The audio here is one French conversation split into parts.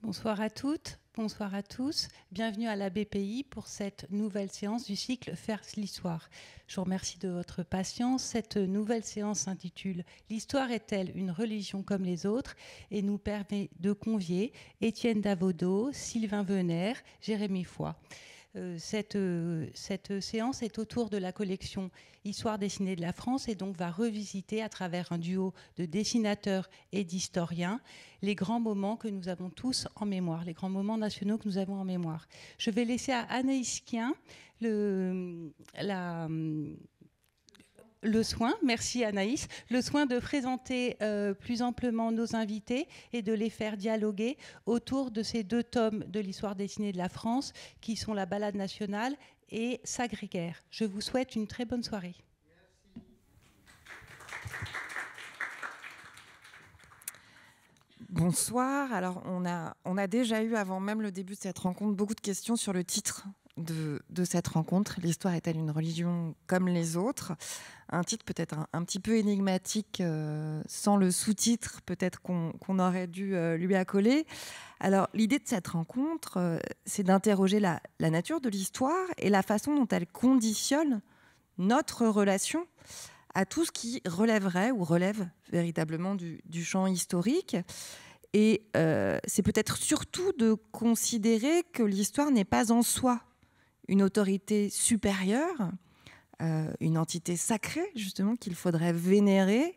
Bonsoir à toutes, bonsoir à tous. Bienvenue à la BPI pour cette nouvelle séance du cycle Faire l'histoire. Je vous remercie de votre patience. Cette nouvelle séance s'intitule L'histoire est-elle une religion comme les autres et nous permet de convier Étienne Davodeau, Sylvain Venère, Jérémy Foy. Euh, cette, euh, cette, séance est autour de la collection Histoire dessinée de la France et donc va revisiter à travers un duo de dessinateurs et d'historiens les grands moments que nous avons tous en mémoire, les grands moments nationaux que nous avons en mémoire. Je vais laisser à Anaïs Kien le, la le soin, merci Anaïs, le soin de présenter euh, plus amplement nos invités et de les faire dialoguer autour de ces deux tomes de l'histoire dessinée de la France qui sont La balade nationale et Sagrégaire. Je vous souhaite une très bonne soirée. Bonsoir. Alors, on a, on a déjà eu, avant même le début de cette rencontre, beaucoup de questions sur le titre de, cette rencontre. L'histoire est-elle une religion comme les autres Un titre peut-être un, petit peu énigmatique, euh, sans le sous-titre peut-être qu'on aurait dû euh, lui accoler. Alors l'idée de cette rencontre, euh, c'est d'interroger la, nature de l'histoire et la façon dont elle conditionne notre relation à tout ce qui relèverait ou relève véritablement du, champ historique. Et c'est peut-être surtout de considérer que l'histoire n'est pas en soi une autorité supérieure, euh, une entité sacrée, justement, qu'il faudrait vénérer,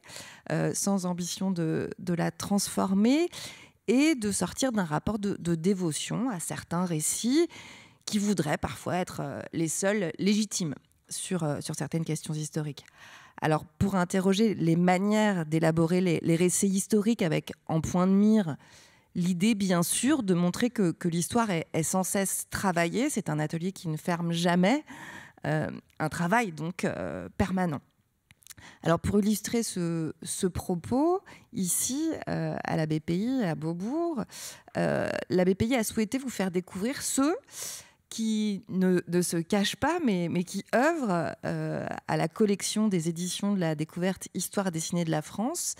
euh, sans ambition de, la transformer, et de sortir d'un rapport de, dévotion à certains récits qui voudraient parfois être euh, les seuls légitimes sur, sur certaines questions historiques. Alors, pour interroger les manières d'élaborer les, les, récits historiques avec en point de mire L'idée, bien sûr, de montrer que, l'histoire est, sans cesse travaillée. C'est un atelier qui ne ferme jamais, euh, un travail donc euh, permanent. Alors pour illustrer ce, propos, ici euh, à la BPI, à Beaubourg, la BPI a souhaité vous faire découvrir ce qui ne, se cache pas, mais, mais qui œuvre euh, à la collection des éditions de la découverte Histoire dessinée de la France.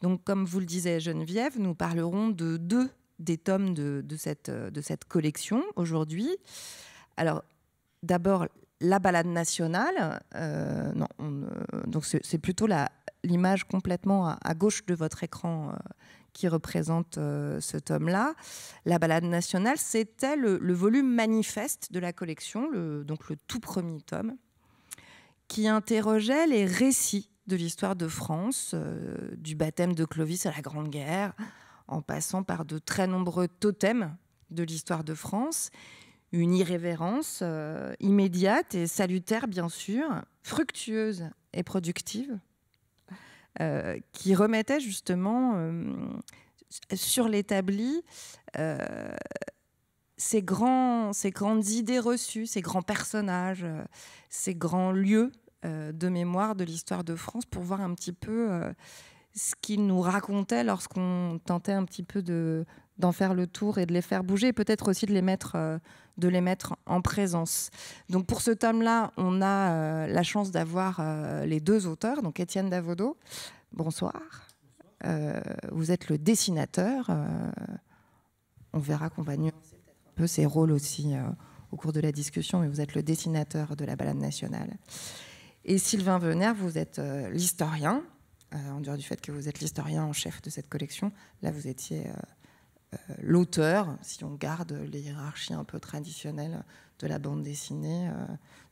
Donc, comme vous le disait Geneviève, nous parlerons de deux des tomes de, cette, de cette collection aujourd'hui. Alors, d'abord, la balade nationale. Euh, non, euh, donc c'est plutôt l'image complètement à, à, gauche de votre écran qui représente euh, ce tome-là. La balade nationale, c'était le, volume manifeste de la collection, donc le tout premier tome, qui interrogeait les récits de l'histoire de France, euh, du baptême de Clovis à la Grande Guerre, en passant par de très nombreux totems de l'histoire de France, une irrévérence euh, immédiate et salutaire bien sûr, fructueuse et productive euh, qui remettait justement euh, sur l'établi euh, ces, grands, ces grandes idées reçues, ces grands personnages, ces grands lieux de mémoire de l'histoire de France pour voir un petit peu ce qu'il nous racontait lorsqu'on tentait un petit peu de, d'en faire le tour et de les faire bouger, peut-être aussi de les mettre, euh, de les mettre en présence. Donc pour ce tome-là, on a euh, la chance d'avoir euh, les deux auteurs, donc Étienne Davodo, bonsoir. vous êtes le dessinateur. on verra qu'on va nuancer un peu ses rôles aussi au cours de la discussion, mais vous êtes le dessinateur de la balade nationale. Et Sylvain Venère, vous êtes l'historien. en dehors du fait que vous êtes l'historien en chef de cette collection, là vous étiez l'auteur, si on garde les hiérarchies un peu traditionnelles de la bande dessinée, euh,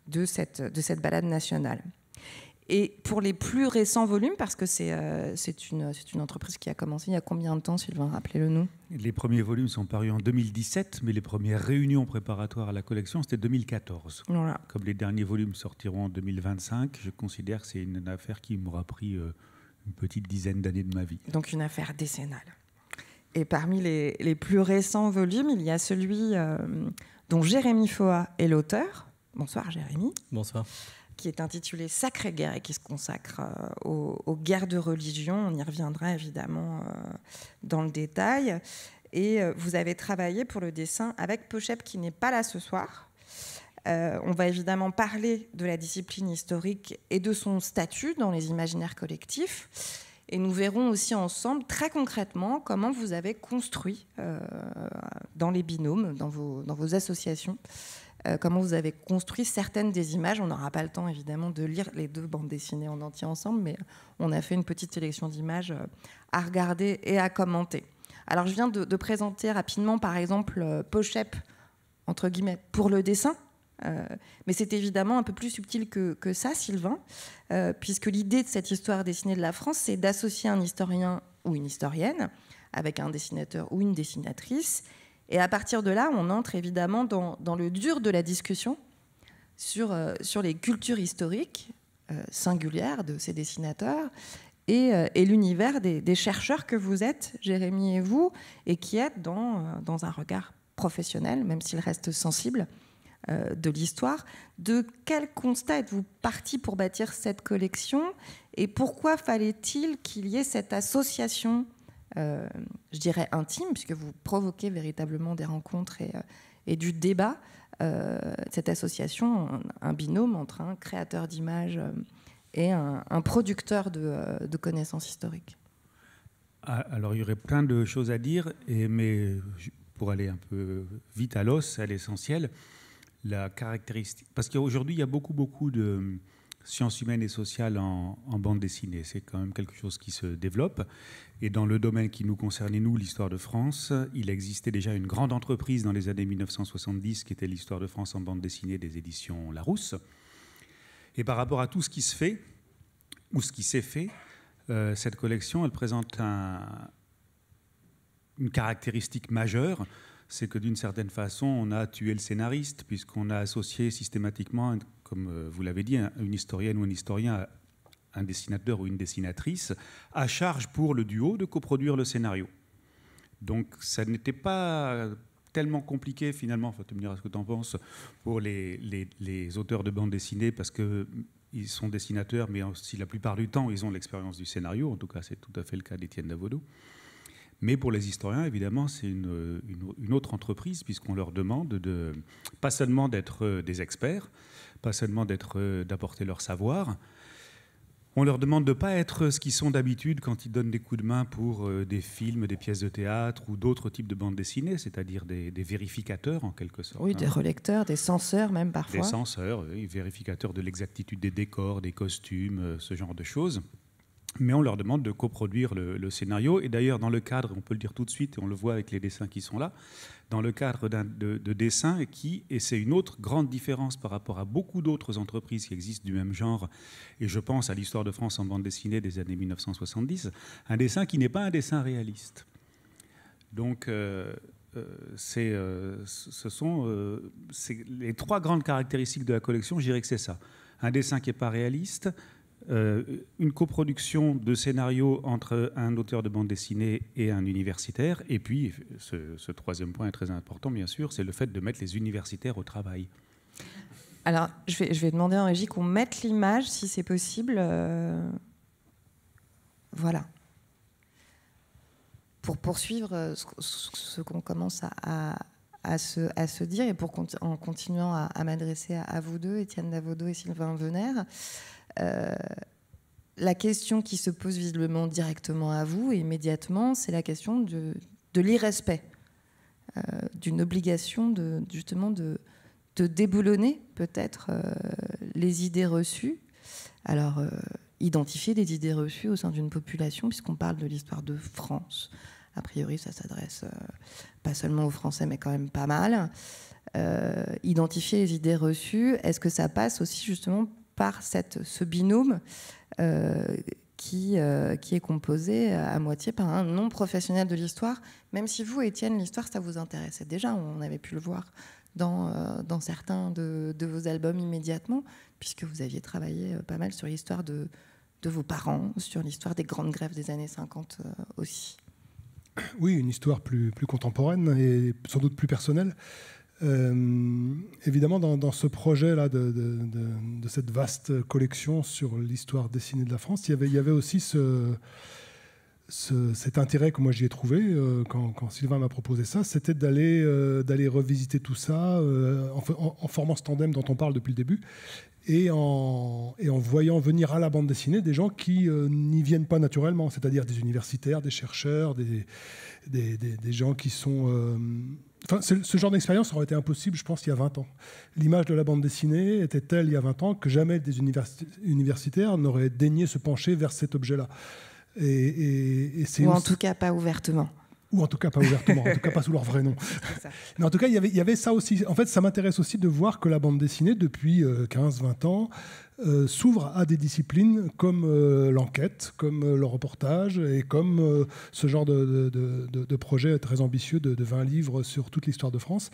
de, cette, de cette balade nationale. Et pour les plus récents volumes, parce que c'est euh, une, une, entreprise qui a commencé il y a combien de temps, Sylvain Rappelez-le nous. Les premiers volumes sont parus en 2017, mais les premières réunions préparatoires à la collection, c'était 2014. Comme les derniers volumes sortiront en 2025, je considère que c'est une affaire qui m'aura pris euh, une petite dizaine d'années de ma vie. Donc une affaire décennale. Et parmi les, plus récents volumes, il y a celui euh, dont Jérémy Foa est l'auteur. Bonsoir Jérémy. Bonsoir. Qui est intitulé Sacrée guerre et qui se consacre euh, aux, guerres de religion. On y reviendra évidemment euh, dans le détail. Et vous avez travaillé pour le dessin avec Pochep qui n'est pas là ce soir. on va évidemment parler de la discipline historique et de son statut dans les imaginaires collectifs. Et nous verrons aussi ensemble très concrètement comment vous avez construit euh, dans les binômes, dans vos, associations, euh, comment vous avez construit certaines des images. On n'aura pas le temps évidemment de lire les deux bandes dessinées en entier ensemble, mais on a fait une petite sélection d'images euh, à regarder et à commenter. Alors je viens de, de présenter rapidement par exemple Pochep, entre guillemets, pour le dessin, euh, mais c'est évidemment un peu plus subtil que, ça, Sylvain, euh, puisque l'idée de cette histoire dessinée de la France, c'est d'associer un historien ou une historienne avec un dessinateur ou une dessinatrice. Et à partir de là, on entre évidemment dans, le dur de la discussion sur, euh, les cultures historiques singulières de ces dessinateurs et, l'univers des, chercheurs que vous êtes, Jérémy et vous, et qui êtes dans, dans un regard professionnel, même s'il reste sensible, euh, de l'histoire. De quel constat êtes-vous parti pour bâtir cette collection et pourquoi fallait-il qu'il y ait cette association, euh, je dirais intime, puisque vous provoquez véritablement des rencontres et, euh, du débat, cette association, un, binôme entre un créateur d'images et un, producteur de, connaissances historiques ah, Alors, il y aurait plein de choses à dire, mais pour aller un peu vite à l'os, à l'essentiel, la caractéristique. Parce qu'aujourd'hui, il y a beaucoup, beaucoup de hum, sciences humaines et sociales en, bande dessinée. C'est quand même quelque chose qui se développe. Et dans le domaine qui nous concernait, nous, l'histoire de France, il existait déjà une grande entreprise dans les années 1970 qui était l'histoire de France en bande dessinée des éditions Larousse. Et par rapport à tout ce qui se fait, ou ce qui s'est fait, euh, cette collection, elle présente un, une caractéristique majeure, c'est que d'une certaine façon, on a tué le scénariste, puisqu'on a associé systématiquement, comme euh, vous l'avez dit, une historienne ou un historien, un dessinateur ou une dessinatrice, à charge pour le duo de coproduire le scénario. Donc ça n'était pas tellement compliqué finalement, enfin, tu me diras ce que tu en penses, pour les, auteurs de bande dessinée, parce que mm, ils sont dessinateurs, mais aussi la plupart du temps, ils ont l'expérience du scénario. En tout cas, c'est tout à fait le cas d'Étienne Davodou. Mais pour les historiens, évidemment, c'est une, une, autre entreprise, puisqu'on leur demande de, pas seulement d'être euh, des experts, pas seulement d'être, euh, d'apporter leur savoir, on leur demande de ne pas être euh, ce qu'ils sont d'habitude quand ils donnent des coups de main pour des films, des pièces de théâtre ou d'autres types de bandes dessinées, c'est-à-dire des, vérificateurs en quelque sorte. Oui, des hein. relecteurs, des censeurs même parfois. Des censeurs, oui, vérificateurs de l'exactitude des décors, des costumes, ce genre de choses mais on leur demande de coproduire le, scénario. Et d'ailleurs, dans le cadre, on peut le dire tout de suite, et on le voit avec les dessins qui sont là, dans le cadre de, de, dessins qui, et c'est une autre grande différence par rapport à beaucoup d'autres entreprises qui existent du même genre, et je pense à l'histoire de France en bande dessinée des années 1970, un dessin qui n'est pas un dessin réaliste. Donc, euh, euh, euh ce sont euh, les trois grandes caractéristiques de la collection, je dirais que c'est ça. Un dessin qui n'est pas réaliste, euh, une coproduction de scénarios entre un auteur de bande dessinée et un universitaire. Et puis, ce, troisième point est très important, bien sûr, c'est le fait de mettre les universitaires au travail. Alors, je vais, je vais demander à régie qu'on mette l'image, si c'est possible. Euh, voilà. Pour poursuivre euh, ce, qu'on commence à, à, à, se, dire, et pour, en continuant à, m'adresser à, vous deux, Étienne Davodo et Sylvain Venère, euh, la question qui se pose visiblement directement à vous et immédiatement, c'est la question de, l'irrespect, euh, d'une obligation de, justement de, de déboulonner peut-être euh, les idées reçues. Alors, identifier des idées reçues au sein d'une population, puisqu'on parle de l'histoire de France. A priori, ça s'adresse pas seulement aux Français, mais quand même pas mal. identifier les idées reçues, est-ce que ça passe aussi justement par cette, ce binôme euh, qui, euh, qui est composé à moitié par un non-professionnel de l'histoire, même si vous, Étienne, l'histoire, ça vous intéressait déjà, on avait pu le voir dans, euh, dans certains de, de, vos albums immédiatement, puisque vous aviez travaillé pas mal sur l'histoire de, de vos parents, sur l'histoire des grandes grèves des années 50 aussi. Oui, une histoire plus, plus contemporaine et sans doute plus personnelle. Euh, évidemment, dans, ce projet-là de, cette vaste collection sur l'histoire dessinée de la France, il y avait, il y avait aussi ce, cet intérêt que moi j'y ai trouvé euh, quand, Sylvain m'a proposé ça, c'était d'aller euh, d'aller revisiter tout ça en, formant ce tandem dont on parle depuis le début. Et en, et en voyant venir à la bande dessinée des gens qui n'y viennent pas naturellement, c'est-à-dire des universitaires, des chercheurs, des, des gens qui sont ce genre d'expérience aurait été impossible, je pense, il y a 20 ans. L'image de la bande dessinée était telle il y a 20 ans que jamais des universitaires n'auraient daigné se pencher vers cet objet-là. Et, Ou en tout cas pas ouvertement ou en tout cas pas ouvertement, en tout cas pas sous leur vrai nom. Mais en tout cas, il y avait ça aussi. En fait, ça m'intéresse aussi de voir que la bande dessinée, depuis 15-20 euh, ans, euh, s'ouvre à des disciplines comme euh, l'enquête, comme le reportage et comme ce genre de, de, projet très ambitieux de, 20 livres sur toute l'histoire de France,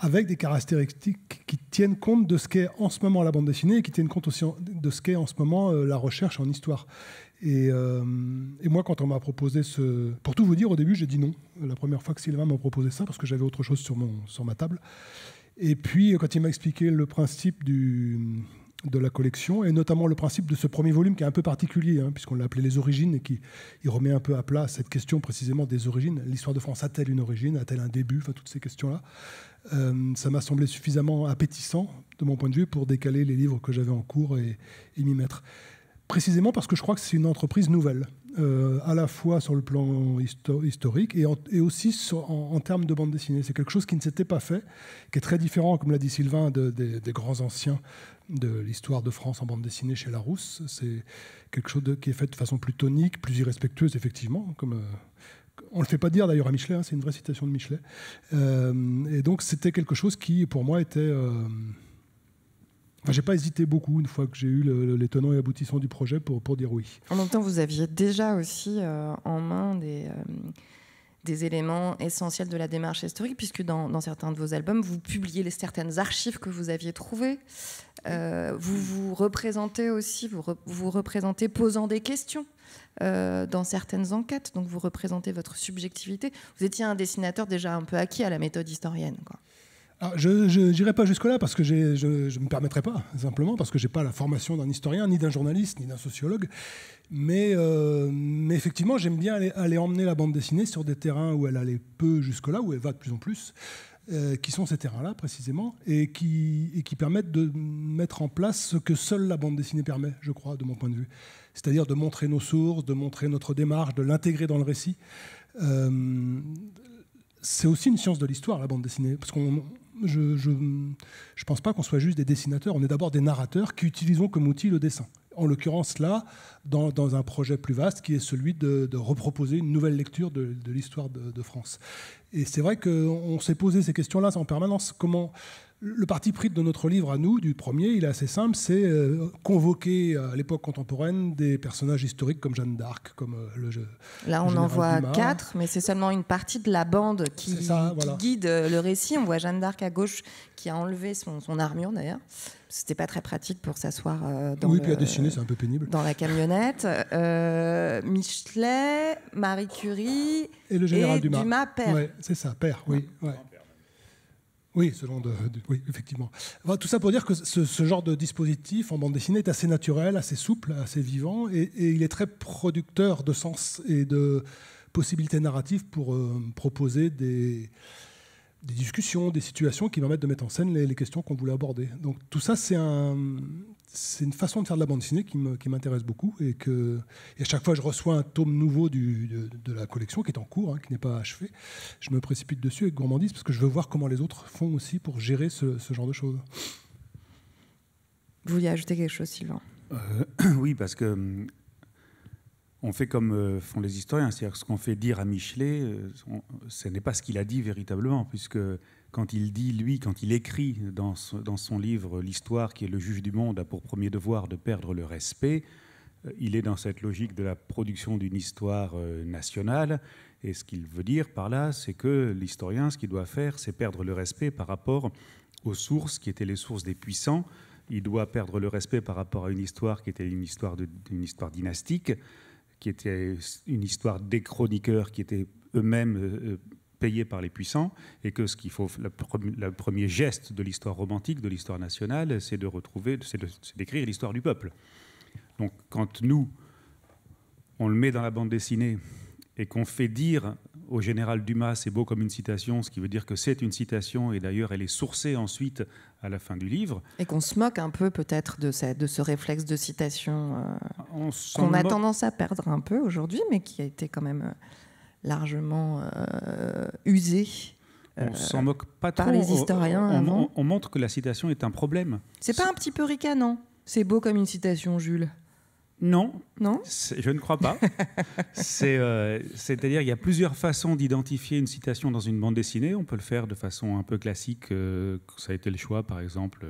avec des caractéristiques qui tiennent compte de ce qu'est en ce moment la bande dessinée et qui tiennent compte aussi de ce qu'est en ce moment la recherche en histoire. Euh, et, moi, quand on m'a proposé ce... Pour tout vous dire, au début, j'ai dit non. La première fois que Sylvain m'a proposé ça, parce que j'avais autre chose sur, mon, sur ma table. Et puis, quand il m'a expliqué le principe du, de la collection, et notamment le principe de ce premier volume qui est un peu particulier, hein, puisqu'on l'a appelé Les Origines, et qui il remet un peu à plat cette question précisément des origines. L'histoire de France a-t-elle une origine A-t-elle un début Enfin, toutes ces questions-là. Euh, ça m'a semblé suffisamment appétissant, de mon point de vue, pour décaler les livres que j'avais en cours et m'y mettre précisément parce que je crois que c'est une entreprise nouvelle, euh, à la fois sur le plan historique et, et aussi en, termes de bande dessinée. C'est quelque chose qui ne s'était pas fait, qui est très différent, comme l'a dit Sylvain, des grands anciens de l'histoire de France en bande dessinée chez Larousse. C'est quelque chose qui est fait de façon plus tonique, plus irrespectueuse, effectivement, comme... Euh, on ne le fait pas dire d'ailleurs à Michelet, hein, c'est une vraie citation de Michelet. Euh, et donc c'était quelque chose qui, pour moi, était Enfin, j'ai pas hésité beaucoup une fois que j'ai eu l'étonnant et aboutissant du projet pour, pour dire oui. En même temps, vous aviez déjà aussi euh, en main des, euh, des éléments essentiels de la démarche historique, puisque dans, certains de vos albums, vous publiez les certaines archives que vous aviez trouvées. Euh, vous vous représentez aussi, vous, vous représentez posant des questions. dans certaines enquêtes. Donc vous représentez votre subjectivité. Vous étiez un dessinateur déjà un peu acquis à la méthode historienne. Quoi. Ah, je n'irai pas jusque-là parce que je ne me permettrai pas, simplement, parce que je n'ai pas la formation d'un historien, ni d'un journaliste, ni d'un sociologue. Mais, euh, mais effectivement, j'aime bien aller, emmener la bande dessinée sur des terrains où elle allait peu jusque-là, où elle va de plus en plus, euh, qui sont ces terrains-là précisément, et qui, qui permettent de mettre en place ce que seule la bande dessinée permet, je crois, de mon point de vue. C'est-à-dire de montrer nos sources, de montrer notre démarche, de l'intégrer dans le récit. Euh, c'est aussi une science de l'histoire, la bande dessinée, parce qu'on je, ne pense pas qu'on soit juste des dessinateurs, on est d'abord des narrateurs qui utilisons comme outil le dessin. En l'occurrence là, dans, un projet plus vaste qui est celui de, reproposer une nouvelle lecture de, l'histoire de, de, France. Et c'est vrai qu'on s'est posé ces questions-là en permanence. Comment le parti pris de notre livre à nous, du premier, il est assez simple, c'est euh, convoquer euh, à l'époque contemporaine des personnages historiques comme Jeanne d'Arc, comme euh, le jeu. Là, on en voit quatre, mais c'est seulement une partie de la bande qui, guide le récit. On voit Jeanne d'Arc à gauche qui a enlevé son, armure d'ailleurs. C'était pas très pratique pour s'asseoir dans. dessiner, c'est un peu pénible. Dans la camionnette, euh, Michelet, Marie Curie et le général Dumas. père. c'est ça, père, oui. Oui, selon de, oui, effectivement. tout ça pour dire que ce, genre de dispositif en bande dessinée est assez naturel, assez souple, assez vivant, et, il est très producteur de sens et de possibilités narratives pour euh, proposer des, discussions, des situations qui permettent de mettre en scène les questions qu'on voulait aborder. Donc tout ça, c'est un, c'est une façon de faire de la bande dessinée qui m'intéresse beaucoup et que à chaque fois je reçois un tome nouveau de, la collection qui est en cours, hein, qui n'est pas achevé. Je me précipite dessus et gourmandise parce que je veux voir comment les autres font aussi pour gérer ce, genre de choses. Vous vouliez ajouter quelque chose, Sylvain euh, Oui, parce que euh, on fait comme euh, font les historiens, c'est-à-dire ce qu'on fait dire à Michelet, ce n'est pas ce qu'il a dit véritablement, puisque quand il dit, lui, quand il écrit dans, son livre L'histoire qui est le juge du monde a pour premier devoir de perdre le respect, euh, il est dans cette logique de la production d'une histoire euh, nationale. Et ce qu'il veut dire par là, c'est que l'historien, ce qu'il doit faire, c'est perdre le respect par rapport aux sources qui étaient les sources des puissants. Il doit perdre le respect par rapport à une histoire qui était une histoire, d'une une histoire dynastique, qui était une histoire des chroniqueurs qui étaient eux-mêmes euh, payé par les puissants et que ce qu'il faut, le premier geste de l'histoire romantique, de l'histoire nationale, c'est de retrouver, c'est d'écrire l'histoire du peuple. Donc quand nous, on le met dans la bande dessinée et qu'on fait dire au général Dumas, c'est beau comme une citation, ce qui veut dire que c'est une citation, et d'ailleurs elle est sourcée ensuite à la fin du livre. Et qu'on se moque un peu peut-être de, de, ce réflexe de citation euh, qu'on a tendance à perdre un peu aujourd'hui, mais qui a été quand même... Euh, largement euh, usé. On euh, s'en moque pas par les historiens on, On, montre que la citation est un problème. C'est pas un petit peu ricanant C'est beau comme une citation, Jules. Non, non je ne crois pas. C'est, euh, c'est-à-dire qu'il y a plusieurs façons d'identifier une citation dans une bande dessinée. On peut le faire de façon un peu classique. ça a été le choix, par exemple,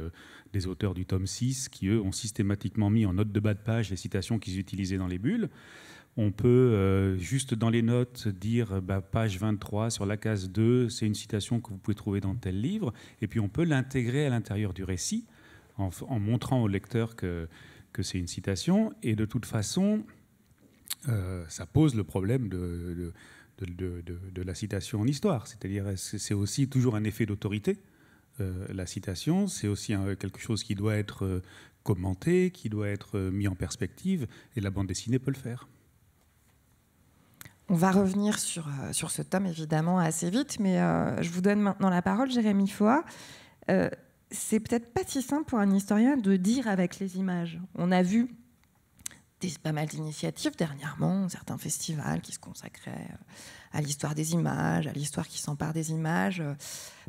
des auteurs du tome 6, qui, eux, ont systématiquement mis en note de bas de page les citations qu'ils utilisaient dans les bulles. On peut euh, juste dans les notes dire euh, bah, page 23 sur la case 2, c'est une citation que vous pouvez trouver dans tel livre, et puis on peut l'intégrer à l'intérieur du récit en, montrant au lecteur que, c'est une citation, et de toute façon, euh, ça pose le problème de, la citation en histoire, c'est-à-dire c'est aussi toujours un effet d'autorité. la citation, c'est aussi quelque chose qui doit être commenté, qui doit être mis en perspective, et la bande dessinée peut le faire. On va revenir sur, euh, sur ce tome évidemment assez vite, mais euh, je vous donne maintenant la parole, Jérémy Foa. Euh, c'est peut-être pas si simple pour un historien de dire avec les images. On a vu des, pas mal d'initiatives dernièrement, certains festivals qui se consacraient à l'histoire des images, à l'histoire qui s'empare des images,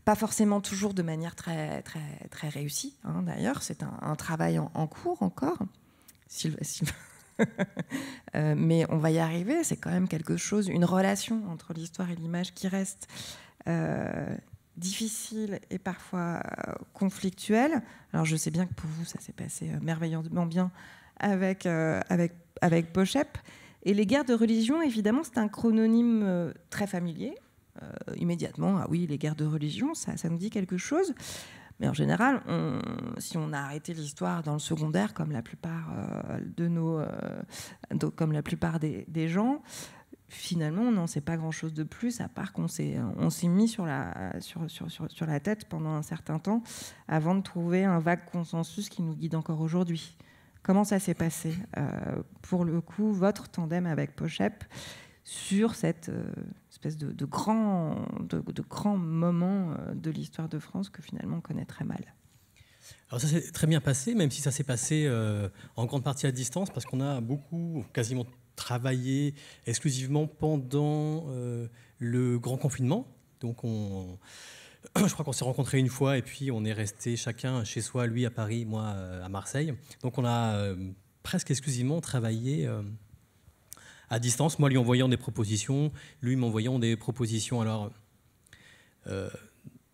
pas forcément toujours de manière très, très, très réussie. Hein, d'ailleurs, c'est un, travail en, cours encore. Sylvain, Euh, mais on va y arriver, c'est quand même quelque chose, une relation entre l'histoire et l'image qui reste euh, difficile et parfois euh, conflictuelle. Alors je sais bien que pour vous, ça s'est passé merveilleusement bien avec, avec, avec Pochep. Et les guerres de religion, évidemment, c'est un chrononyme très familier. immédiatement, ah oui, les guerres de religion, ça, ça nous dit quelque chose. Mais en général, si on a arrêté l'histoire dans le secondaire, comme la plupart euh, de nos, euh, donc, comme la plupart des, gens, finalement, on n'en sait pas grand-chose de plus, à part qu'on s'est, on s'est mis sur la, sur, sur, sur, la tête pendant un certain temps, avant de trouver un vague consensus qui nous guide encore aujourd'hui. Comment ça s'est passé euh, pour le coup, votre tandem avec Pochep sur cette espèce de, de grand, de, de, moment euh, de l'histoire de France que finalement on connaît très mal. Alors ça s'est très bien passé, même si ça s'est passé euh, en grande partie à distance, parce qu'on a beaucoup, quasiment travaillé exclusivement pendant euh, le grand confinement. Donc on, je crois qu'on s'est rencontrés une fois et puis on est resté chacun chez soi, lui à Paris, moi à Marseille. Donc on a presque exclusivement travaillé à distance, moi lui envoyant des propositions, lui m'envoyant des propositions. Alors, euh,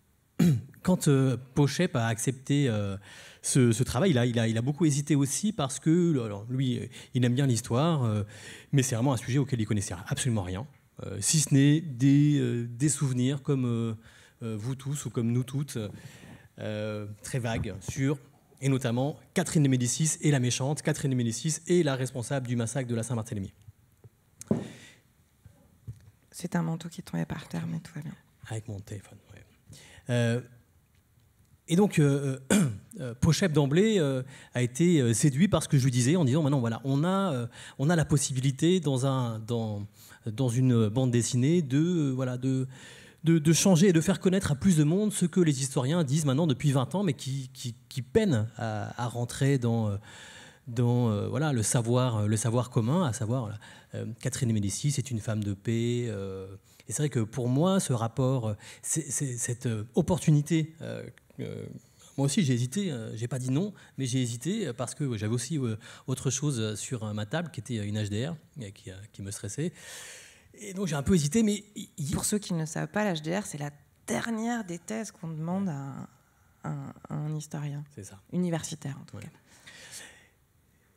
quand euh, Pochep a accepté euh, ce, travail-là, il a, beaucoup hésité aussi parce que, lui, il aime bien l'histoire, mais c'est vraiment un sujet auquel il connaissait absolument rien, si ce n'est des, des, souvenirs comme vous tous ou comme nous toutes, très vagues sur et notamment Catherine de Médicis et la méchante, Catherine de Médicis et la responsable du massacre de la Saint-Barthélemy. C'est un manteau qui est tombé par terre, mais tout va bien. Avec mon téléphone, oui. Euh, et donc, euh, euh, Pochep d'emblée a été séduit par ce que je lui disais en disant maintenant, voilà, on a, on a la possibilité dans, un, dans, dans une bande dessinée de. voilà, de de, changer et de faire connaître à plus de monde ce que les historiens disent maintenant depuis 20 ans, mais qui, qui, peinent à, rentrer dans, dans euh, voilà, le, savoir, euh, le savoir commun, à savoir euh, Catherine de Médicis est une femme de paix. et c'est vrai que pour moi, ce rapport, cette opportunité, moi aussi j'ai hésité, j'ai pas dit non, mais j'ai hésité parce que j'avais aussi autre chose sur ma table qui était une HDR qui, me stressait. Et donc j'ai un peu hésité, mais... Pour ceux qui ne savent pas, l'HDR, c'est la dernière des thèses qu'on demande à un, historien. Universitaire en tout cas.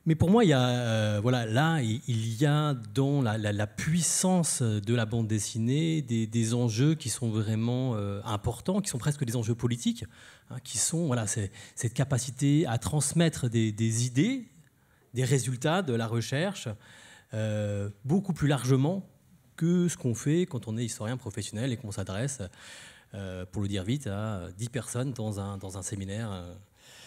Mais pour moi, il y a, euh, voilà, là, il y a dans la, puissance de la bande dessinée des, enjeux qui sont vraiment euh, importants, qui sont presque des enjeux politiques, hein, qui sont voilà, cette capacité à transmettre des, idées, des résultats de la recherche, euh, beaucoup plus largement que ce qu'on fait quand on est historien professionnel et qu'on s'adresse, pour le dire vite, à 10 personnes dans un, dans un séminaire.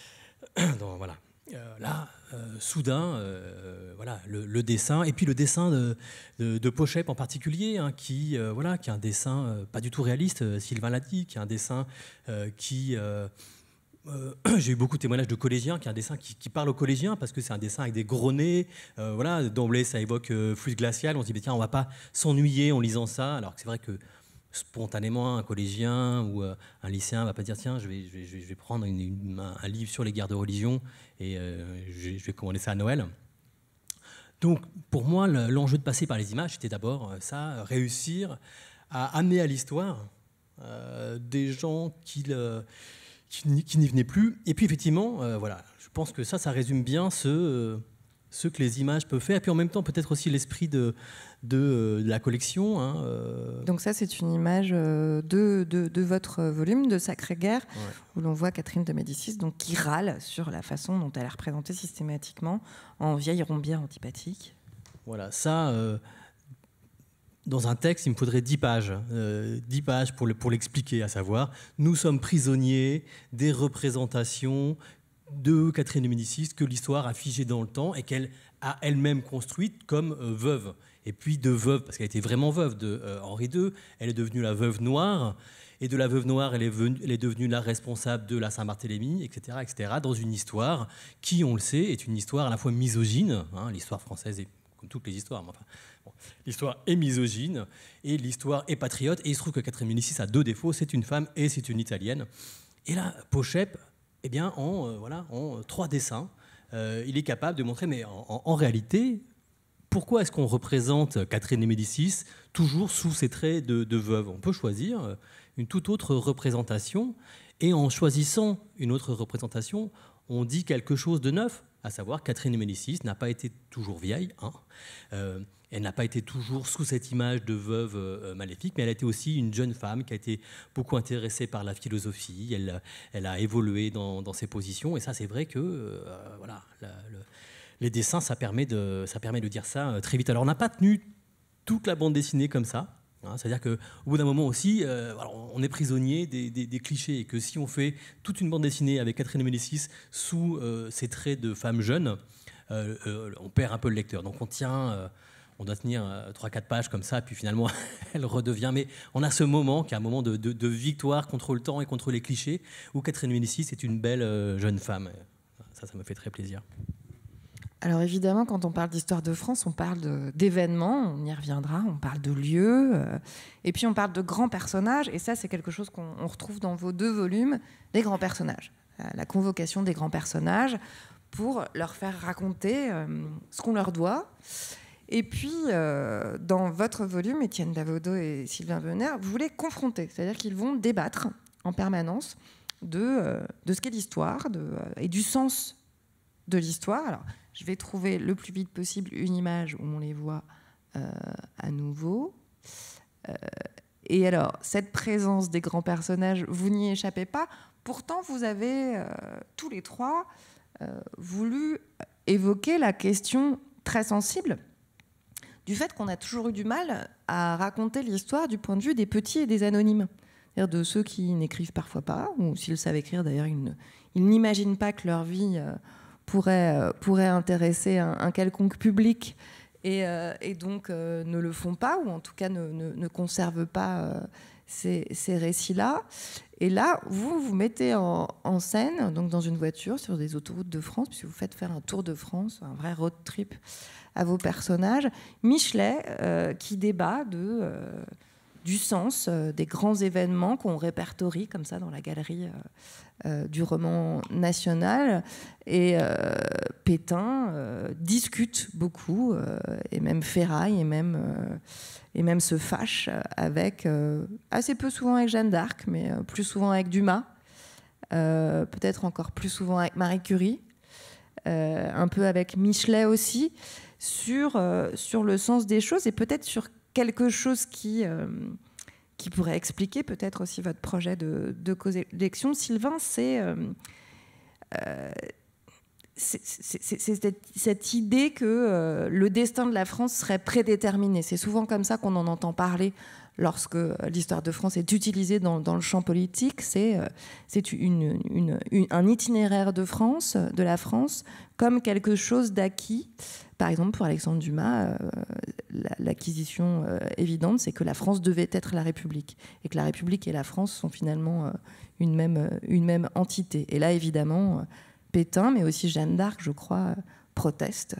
Dans, voilà. Euh, là, euh, soudain, euh, voilà, le, dessin, et puis le dessin de, de, Pochep en particulier, hein, qui, voilà, qui est un dessin pas du tout réaliste, Sylvain l'a qui est un dessin qui... j'ai eu beaucoup de témoignages de collégiens, qui est un dessin qui, parle aux collégiens, parce que c'est un dessin avec des gros nez. voilà, d'emblée, ça évoque flux glacial. On se dit, tiens, on va pas s'ennuyer en lisant ça. Alors que c'est vrai que spontanément, un collégien ou euh, un lycéen va pas dire tiens, je vais, prendre un livre sur les guerres de religion et euh, je, vais commander ça à Noël. Donc pour moi, l'enjeu de passer par les images, c'était d'abord euh, ça, réussir à amener à l'histoire des gens qui, n'y venaient plus. Et puis effectivement, voilà, je pense que ça, ça résume bien ce, ce que les images peuvent faire, et puis en même temps peut-être aussi l'esprit de, euh, de, la collection. Hein, euh. Donc ça, c'est une image euh, de, votre volume de Sacré Guerre, où l'on voit Catherine de Médicis donc, qui râle sur la façon dont elle est représentée systématiquement en vieille rombière antipathique. Voilà, ça... dans un texte, il me faudrait 10 pages, pages pour l'expliquer, à savoir, nous sommes prisonniers des représentations de Catherine de Médicis que l'histoire a figées dans le temps et qu'elle a elle-même construite comme veuve et puis de veuve, parce qu'elle était vraiment veuve de euh, Henri II, elle est devenue la veuve noire, et de la veuve noire, elle est, venue, est devenue la responsable de la Saint-Barthélemy, etc., etc., dans une histoire qui, on le sait, est une histoire à la fois misogyne, hein, l'histoire française est comme toutes les histoires, l'histoire est misogyne, et l'histoire est patriote, et il se trouve que Catherine Médicis a deux défauts, c'est une femme et c'est une italienne. Et là, Pochep, eh bien, en, euh, voilà, en trois dessins, euh, il est capable de montrer, mais en réalité, pourquoi est-ce qu'on représente Catherine et Médicis toujours sous ses traits de, veuve On peut choisir euh, une toute autre représentation, et en choisissant une autre représentation, on dit quelque chose de neuf, à savoir Catherine de Médicis n'a pas été toujours vieille, hein euh, elle n'a pas été toujours sous cette image de veuve euh, maléfique, mais elle a été aussi une jeune femme qui a été beaucoup intéressée par la philosophie, elle, elle a évolué dans, ses positions, et ça c'est vrai que voilà, les dessins, ça permet de, ça permet de dire ça euh, très vite. Alors, on n'a pas tenu toute la bande dessinée comme ça. Hein. C'est-à-dire qu'au bout d'un moment aussi, euh, on est prisonnier des, clichés et que si on fait toute une bande dessinée avec Catherine Médicis sous euh, ses traits de femme jeune, on perd un peu le lecteur. Donc on tient, on doit tenir 3-4 pages comme ça, puis finalement elle redevient. Mais on a ce moment qui est un moment de, victoire contre le temps et contre les clichés où Catherine Mélissis est une belle jeune femme. Ça, ça me fait très plaisir. Alors évidemment, quand on parle d'histoire de France, on parle d'événements, on y reviendra, on parle de lieux, euh, et puis on parle de grands personnages, et ça c'est quelque chose qu'on retrouve dans vos deux volumes, les grands personnages, euh, la convocation des grands personnages pour leur faire raconter euh, ce qu'on leur doit. Et puis, dans votre volume, Étienne Davodo et Sylvain Venner, vous les confronter, c'est-à-dire qu'ils vont débattre en permanence de, de ce qu'est l'histoire et du sens de l'histoire. Alors, je vais trouver le plus vite possible une image où on les voit euh, à nouveau. Euh, et alors, cette présence des grands personnages, vous n'y échappez pas. Pourtant, vous avez euh, tous les trois voulu évoquer la question très sensible du fait qu'on a toujours eu du mal à raconter l'histoire du point de vue des petits et des anonymes, c'est-à-dire de ceux qui n'écrivent parfois pas, ou s'ils savent écrire d'ailleurs, ils n'imaginent pas que leur vie pourrait, euh, pourrait intéresser un, quelconque public et, euh, donc euh, ne le font pas ou en tout cas ne, ne, conservent pas ces, récits-là. Et là, vous vous mettez en, scène, donc dans une voiture sur des autoroutes de France, puisque vous faites faire un tour de France, un vrai road trip à vos personnages. Michelet qui débat de du sens, euh, des grands événements qu'on répertorie comme ça dans la galerie euh, euh, du roman national. Et Pétain discute beaucoup, et même ferraille, et même, et même se fâche avec, assez peu souvent avec Jeanne d'Arc, mais plus souvent avec Dumas. peut-être encore plus souvent avec Marie Curie, un peu avec Michelet aussi, sur, sur le sens des choses et peut-être sur quelque chose qui, euh, qui pourrait expliquer peut-être aussi votre projet de, de élection, Sylvain, euh, euh, c'est cette, cette idée que le destin de la France serait prédéterminé. C'est souvent comme ça qu'on en entend parler lorsque euh, l'histoire de France est utilisée dans, le champ politique, c'est euh, un itinéraire de France, de la France, comme quelque chose d'acquis. Par exemple, pour Alexandre Dumas, euh, l'acquisition évidente, c'est que la France devait être la République, et que la République et la France sont finalement une, même, entité. Et là, évidemment, Pétain, mais aussi Jeanne d'Arc, je crois, proteste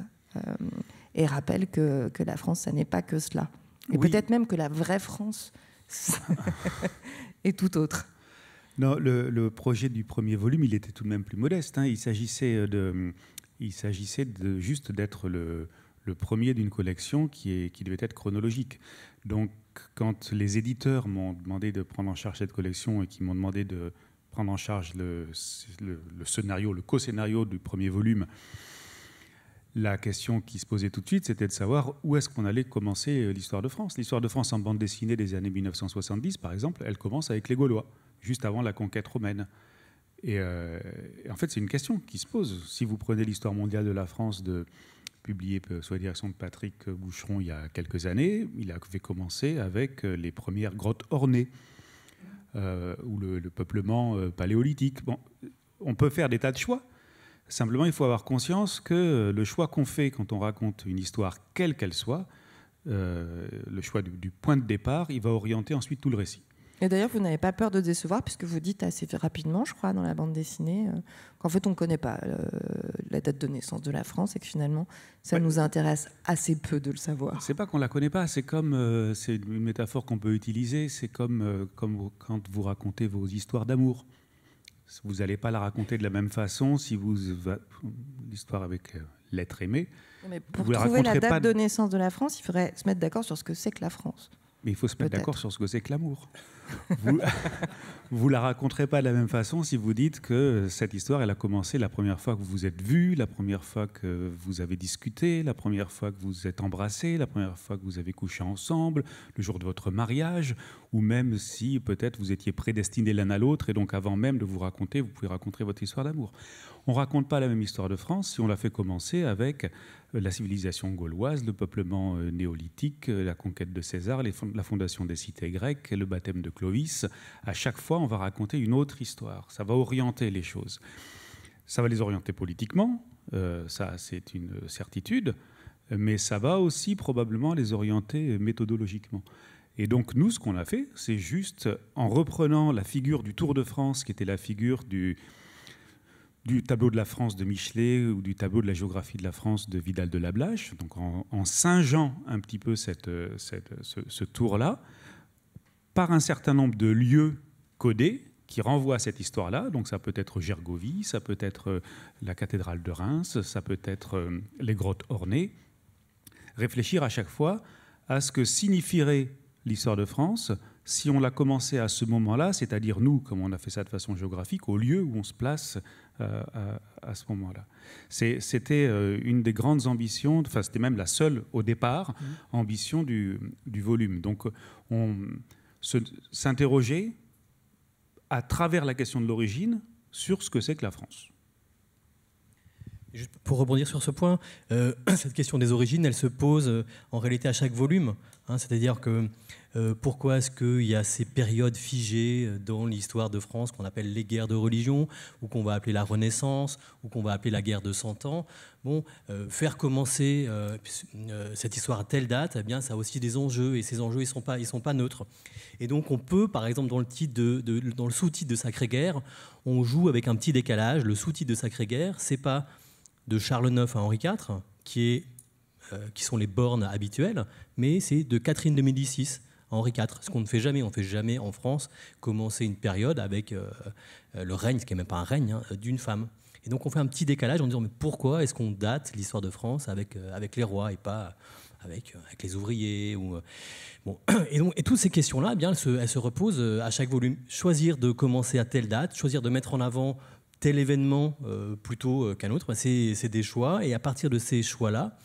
et rappelle que, que, la France, ça n'est pas que cela. Et peut-être même que la vraie France est tout autre. Non, le, projet du premier volume, il était tout de même plus modeste. Hein. Il s'agissait euh, de, mm, il s'agissait de juste d'être le, premier d'une collection qui, est, qui devait être chronologique. Donc, quand les éditeurs m'ont demandé de prendre en charge cette collection et qui m'ont demandé de prendre en charge le scénario, le co-scénario du premier volume la question qui se posait tout de suite, c'était de savoir où est-ce qu'on allait commencer euh, l'histoire de France. L'histoire de France en bande dessinée des années 1970, par exemple, elle commence avec les Gaulois, juste avant la conquête romaine. Et, euh, en fait, c'est une question qui se pose. Si vous prenez l'histoire mondiale de la France de publié euh, sous la direction de Patrick Boucheron il y a quelques années, il avait commencé avec les premières grottes ornées ou le, peuplement paléolithique. Bon, on peut faire des tas de choix Simplement, il faut avoir conscience que le choix qu'on fait quand on raconte une histoire, quelle qu'elle soit, euh, le choix du, point de départ, il va orienter ensuite tout le récit. Et d'ailleurs, vous n'avez pas peur de décevoir, puisque vous dites assez rapidement, je crois, dans la bande dessinée, euh, qu'en fait, on ne connaît pas euh, la date de naissance de la France et que finalement, ça nous intéresse assez peu de le savoir. C'est pas qu'on la connaît pas, c'est comme, c'est une métaphore qu'on peut utiliser, c'est comme, comme quand vous racontez vos histoires d'amour vous n'allez pas la raconter de la même façon si vous l'histoire avec euh, l'être aimé. Mais pour trouver la, date de naissance de la France, il faudrait se mettre d'accord sur ce que c'est que la France. Mais il faut se mettre d'accord sur ce que c'est que l'amour vous, ne la raconterez pas de la même façon si vous dites que cette histoire, elle a commencé la première fois que vous vous êtes vus, la première fois que vous avez discuté, la première fois que vous vous êtes embrassé, la première fois que vous avez couché ensemble, le jour de votre mariage, ou même si peut-être vous étiez prédestinés l'un à l'autre et donc avant même de vous raconter, vous pouvez raconter votre histoire d'amour. On ne raconte pas la même histoire de France si on la fait commencer avec euh, la civilisation gauloise, le peuplement euh, néolithique, euh, la conquête de César, la fondation des cités grecques, le baptême de Clovis. À chaque fois, on va raconter une autre histoire. Ça va orienter les choses. Ça va les orienter politiquement, ça c'est une certitude, mais ça va aussi probablement les orienter méthodologiquement. Et donc nous, ce qu'on a fait, c'est juste en reprenant la figure du Tour de France, qui était la figure du, du tableau de la France de Michelet ou du tableau de la géographie de la France de Vidal de Lablache, donc en, singeant un petit peu ce, tour-là, par un certain nombre de lieux codés qui renvoient à cette histoire-là. Donc ça peut être Gergovie, ça peut être euh, la cathédrale de Reims, ça peut être euh, les grottes ornées. Réfléchir à chaque fois à ce que signifierait l'histoire de France si on l'a commencé à ce moment-là, c'est-à-dire nous, comme on a fait ça de façon géographique, au lieu où on se place euh, à, ce moment-là. C'était euh, une des grandes ambitions, enfin c'était même la seule au départ mmh. ambition du, volume. Donc on s'interrogeait à travers la question de l'origine sur ce que c'est que la France pour rebondir sur ce point, euh, cette question des origines, elle se pose euh, en réalité à chaque volume. Hein. C'est-à-dire que euh, pourquoi est-ce qu'il y a ces périodes figées dans l'histoire de France qu'on appelle les guerres de religion, ou qu'on va appeler la Renaissance, ou qu'on va appeler la guerre de 100 Ans Bon, faire commencer cette histoire à telle date, eh bien, ça a aussi des enjeux, et ces enjeux, ils ne sont, pas, sont pas neutres. Et donc, on peut, par exemple, dans le, titre de, dans le sous-titre de Sacrée Guerre, on joue avec un petit décalage. Le sous-titre de Sacrée Guerre, c'est pas de Charles IX à Henri IV, euh, qui, sont les bornes habituelles, mais c'est de Catherine de Médicis à Henri IV, ce qu'on ne fait jamais. On ne fait jamais en France commencer une période avec euh, euh, le règne, ce qui n'est même pas un règne, hein, d'une femme. Et donc on fait un petit décalage en disant mais pourquoi est-ce qu'on date l'histoire de France avec, avec les rois et pas avec, les ouvriers et, donc, toutes ces questions-là, eh bien, elles se reposent à chaque volume. Choisir de commencer à telle date, choisir de mettre en avant tel événement euh, plutôt euh, qu'un autre. C'est des choix. Et à partir de ces choix-là,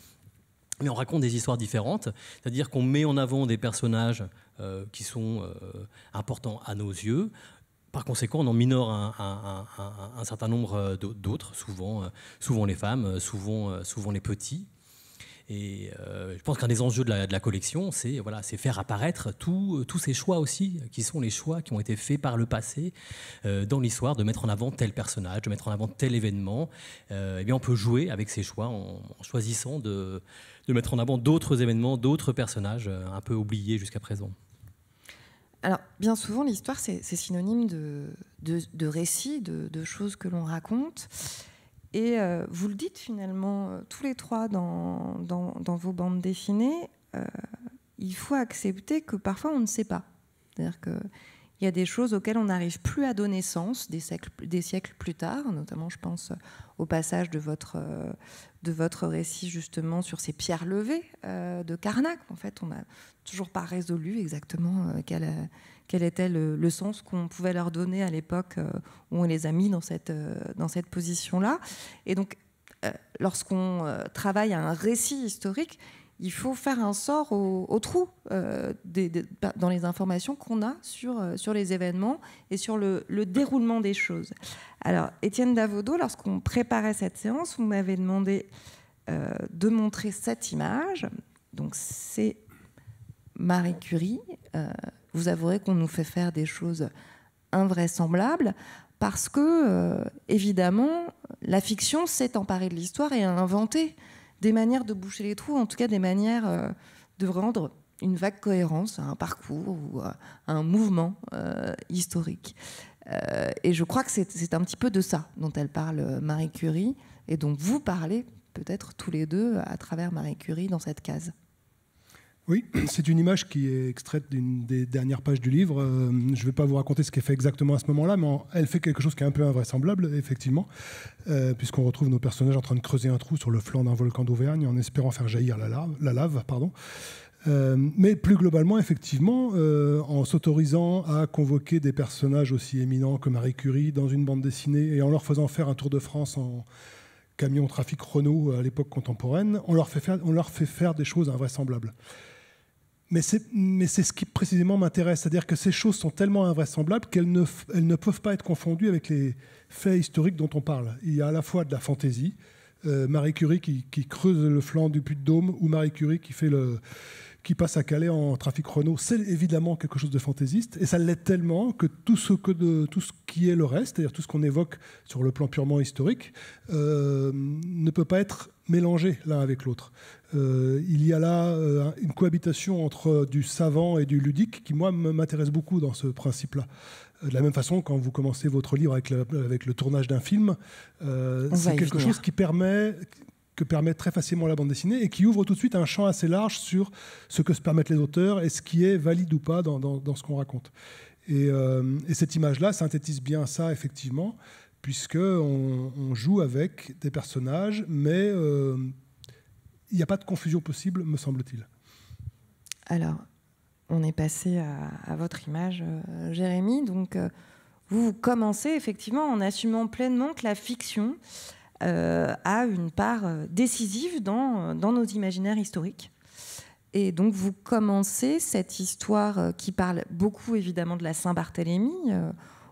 on raconte des histoires différentes, c'est-à-dire qu'on met en avant des personnages euh, qui sont importants à nos yeux. Par conséquent, on en minore un, un certain nombre d'autres, souvent, souvent les femmes, souvent, souvent les petits. Et euh, je pense qu'un des enjeux de la, de la collection, c'est voilà, c'est faire apparaître euh, tous ces choix aussi, qui sont les choix qui ont été faits par le passé euh, dans l'histoire, de mettre en avant tel personnage, de mettre en avant tel événement. et eh bien, on peut jouer avec ces choix en, choisissant de, de, mettre en avant d'autres événements, d'autres personnages un peu oubliés jusqu'à présent. Alors, bien souvent, l'histoire, c'est synonyme de, de, récits, de, de, choses que l'on raconte. Et euh, vous le dites finalement euh, tous les trois dans, vos bandes dessinées, euh, il faut accepter que parfois on ne sait pas. C'est-à-dire que il y a des choses auxquelles on n'arrive plus à donner sens des siècles, plus tard, notamment je pense euh, au passage de votre, euh, de votre récit justement sur ces pierres levées euh, de Carnac. En fait, on n'a toujours pas résolu exactement quel, était le, sens qu'on pouvait leur donner à l'époque où on les a mis dans cette, dans cette position-là. Et donc, lorsqu'on travaille à un récit historique, il faut faire un sort au, trou euh, bah, dans les informations qu'on a sur, euh, sur les événements et sur le, déroulement des choses. Alors, Étienne Davodo, lorsqu'on préparait cette séance, vous m'avez demandé euh, de montrer cette image. Donc, c'est Marie Curie. vous avouerez qu'on nous fait faire des choses invraisemblables parce que, évidemment, la fiction s'est emparée de l'histoire et a inventé des manières de boucher les trous, en tout cas des manières euh, de rendre une vague cohérence à un parcours ou à un mouvement euh, historique. Euh, et je crois que c'est un petit peu de ça dont elle parle Marie Curie et dont vous parlez peut-être tous les deux à travers Marie Curie dans cette case. Oui, c'est une image qui est extraite d'une des dernières pages du livre. Euh, je ne vais pas vous raconter ce qui est fait exactement à ce moment-là, mais elle fait quelque chose qui est un peu invraisemblable, effectivement, euh, puisqu'on retrouve nos personnages en train de creuser un trou sur le flanc d'un volcan d'Auvergne en espérant faire jaillir la lave. pardon. Euh, mais plus globalement, effectivement, en s'autorisant à convoquer des personnages aussi éminents que Marie Curie dans une bande dessinée et en leur faisant faire un tour de France en camion trafic Renault à l'époque contemporaine, on leur fait faire des choses invraisemblables. Mais c'est, ce qui précisément m'intéresse, c'est-à-dire que ces choses sont tellement invraisemblables qu'elles ne, ne peuvent pas être confondues avec les faits historiques dont on parle. Il y a à la fois de la fantaisie, euh, Marie Curie qui, creuse le flanc du Puy-de-Dôme ou Marie Curie qui fait le, qui passe à Calais en trafic Renault, c'est évidemment quelque chose de fantaisiste, et ça l'est tellement que tout ce, que de, tout ce qui est le reste, c'est-à-dire tout ce qu'on évoque sur le plan purement historique, euh, ne peut pas être mélangé l'un avec l'autre. Euh, il y a là euh, une cohabitation entre du savant et du ludique qui, moi, m'intéresse beaucoup dans ce principe-là. Euh, de la même façon, quand vous commencez votre livre avec le, avec le tournage d'un film, c'est quelque chose qui permet, que permet très facilement la bande dessinée et qui ouvre tout de suite un champ assez large sur ce que se permettent les auteurs et ce qui est valide ou pas dans, ce qu'on raconte. Et, cette image-là synthétise bien ça, effectivement, puisque on, joue avec des personnages, mais il n'y a pas de confusion possible, me semble-t-il. Alors, on est passé à, votre image, euh, Jérémy. Donc, euh, vous, commencez effectivement en assumant pleinement que la fiction euh, a une part décisive dans, dans, nos imaginaires historiques. Et donc, vous commencez cette histoire qui parle beaucoup évidemment de la Saint-Barthélemy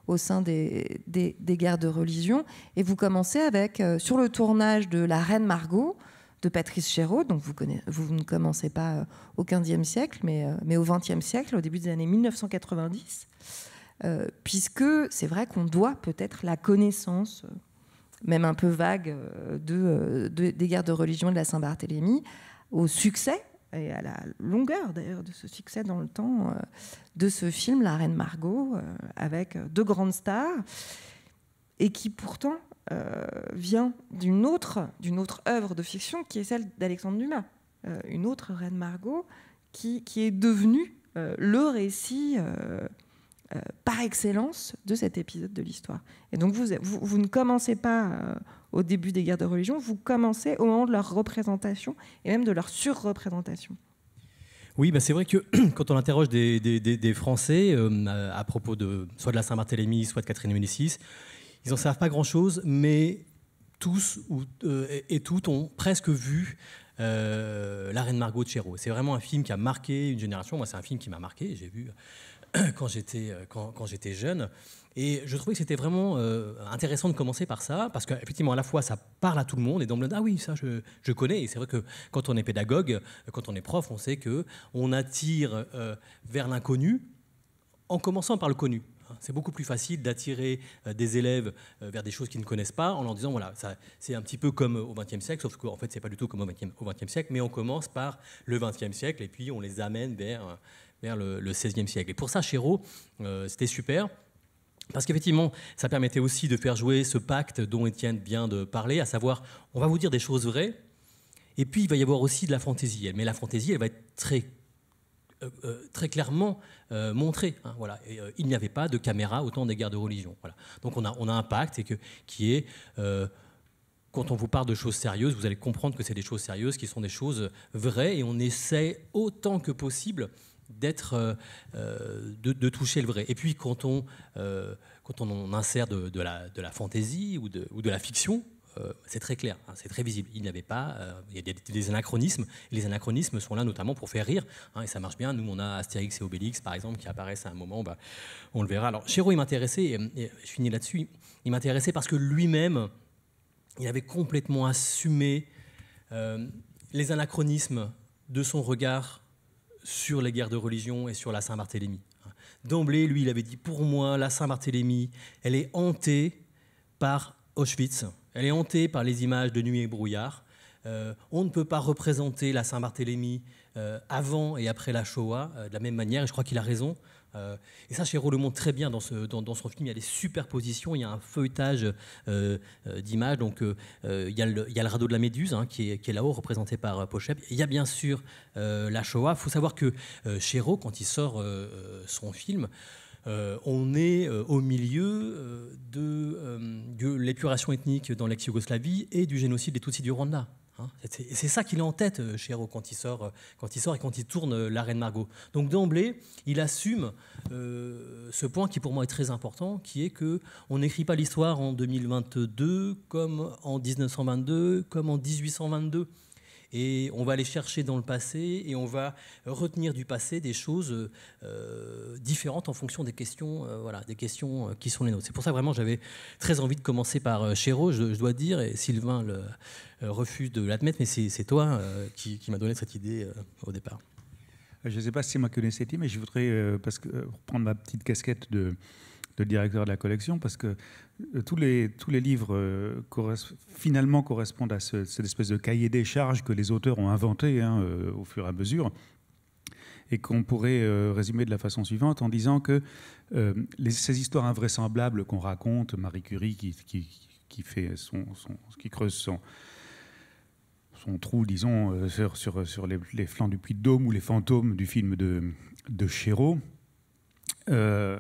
au sein des, des, guerres de religion. Et vous commencez avec, sur le tournage de La Reine Margot, de Patrice Chéreau, donc vous, ne commencez pas euh, au 15e siècle, mais, euh, mais au e siècle, au début des années 1990, euh, puisque c'est vrai qu'on doit peut-être la connaissance, même un peu vague, des guerres de religion de la Saint-Barthélemy, au succès et à la longueur d'ailleurs de ce succès dans le temps de ce film La Reine Margot avec deux grandes stars et qui pourtant euh, vient d'une autre, d'une autre œuvre de fiction qui est celle d'Alexandre Dumas, euh, une autre Reine Margot, qui, est devenue euh, le récit par excellence de cet épisode de l'histoire. Et donc vous, ne commencez pas au début des guerres de religion, vous commencez au moment de leur représentation et même de leur surreprésentation. Oui, bah c'est vrai que quand on interroge des, Français à propos de soit de la Saint-Barthélemy, soit de Catherine de Médicis, ils n'en savent pas grand-chose, mais tous ou, euh, et, toutes ont presque vu euh, La Reine Margot de Chéreau. C'est vraiment un film qui a marqué une génération. Moi, c'est un film qui m'a marqué. J'ai vu euh, quand j'étais quand, j'étais jeune. Et je trouvais que c'était vraiment intéressant de commencer par ça, parce qu'effectivement, à la fois, ça parle à tout le monde, et donc, ah oui, ça, je, connais. Et c'est vrai que quand on est pédagogue, quand on est prof, on sait qu'on attire vers l'inconnu en commençant par le connu. C'est beaucoup plus facile d'attirer euh, des élèves euh, vers des choses qu'ils ne connaissent pas en leur disant voilà, c'est un petit peu comme euh, au XXe siècle, sauf qu'en fait, c'est pas du tout comme au XXe siècle, mais on commence par le XXe siècle et puis on les amène vers, vers le XVIe siècle. Et pour ça, Chéreau, c'était super. Parce qu'effectivement, ça permettait aussi de faire jouer ce pacte dont Étienne vient de parler, à savoir, on va vous dire des choses vraies, et puis il va y avoir aussi de la fantaisie. Mais la fantaisie, elle va être très euh, euh, très clairement euh, montré. Hein, voilà. il n'y avait pas de caméra autant des guerres de religion. Voilà. Donc on a, un pacte et que, qui est quand on vous parle de choses sérieuses, vous allez comprendre que c'est des choses sérieuses, qui sont des choses vraies, et on essaie autant que possible d'être, de, toucher le vrai. Et puis quand on, quand on insère de, de, la, fantaisie ou de la fiction, euh, c'est très clair, hein, c'est très visible. Il n'y avait pas, euh, il y a des, anachronismes. les anachronismes sont là notamment pour faire rire, hein, et ça marche bien. Nous, on a Astérix et Obélix, par exemple, qui apparaissent à un moment, bah, on le verra. Alors, Chéreau, il m'intéressait, et, je finis là-dessus, il m'intéressait parce que lui-même, il avait complètement assumé euh, les anachronismes de son regard sur les guerres de religion et sur la Saint-Barthélemy. D'emblée, lui, il avait dit, pour moi, la Saint-Barthélemy, elle est hantée par Auschwitz elle est hantée par les images de nuit et brouillard. Euh, on ne peut pas représenter la Saint-Barthélemy euh, avant et après la Shoah euh, de la même manière, je crois qu'il a raison. et ça, Chéreau le montre très bien dans, ce, son film. Il y a des superpositions, il y a un feuilletage d'images. Donc, il y, a le, radeau de la Méduse hein, qui, est, qui est, là-haut, représenté par Pochep. Il y a bien sûr la Shoah. Il faut savoir que Chéreau, quand il sort son film, euh, on est euh, au milieu euh, de, l'épuration ethnique dans l'ex-Yougoslavie et du génocide des Tutsis du Rwanda. Hein. C'est ça qu'il a en tête, Chéreau, quand il, sort, et quand il tourne La Reine Margot. Donc d'emblée, il assume ce point qui pour moi est très important, qui est que n'écrit pas l'histoire en 2022 comme en 1922, comme en 1822. Et on va aller chercher dans le passé et on va retenir du passé des choses euh, différentes en fonction des questions, euh, voilà, des questions euh, qui sont les nôtres. C'est pour ça vraiment j'avais très envie de commencer par Chéreau, je, dois dire, et Sylvain le, refuse de l'admettre, mais c'est toi qui, qui m'a donné cette idée au départ. Je ne sais pas si ma idée mais je voudrais, parce que prendre ma petite casquette de le directeur de la collection, parce que euh, tous les, tous les livres euh, finalement correspondent à cette espèce de cahier des charges que les auteurs ont inventé hein, euh, au fur et à mesure, et qu'on pourrait résumer de la façon suivante en disant que ces histoires invraisemblables qu'on raconte, Marie Curie qui, qui, qui fait son, son, qui creuse son, son trou, disons, sur, sur, sur les, flancs du Puy de Dôme ou les fantômes du film de, de Chéreau. Euh,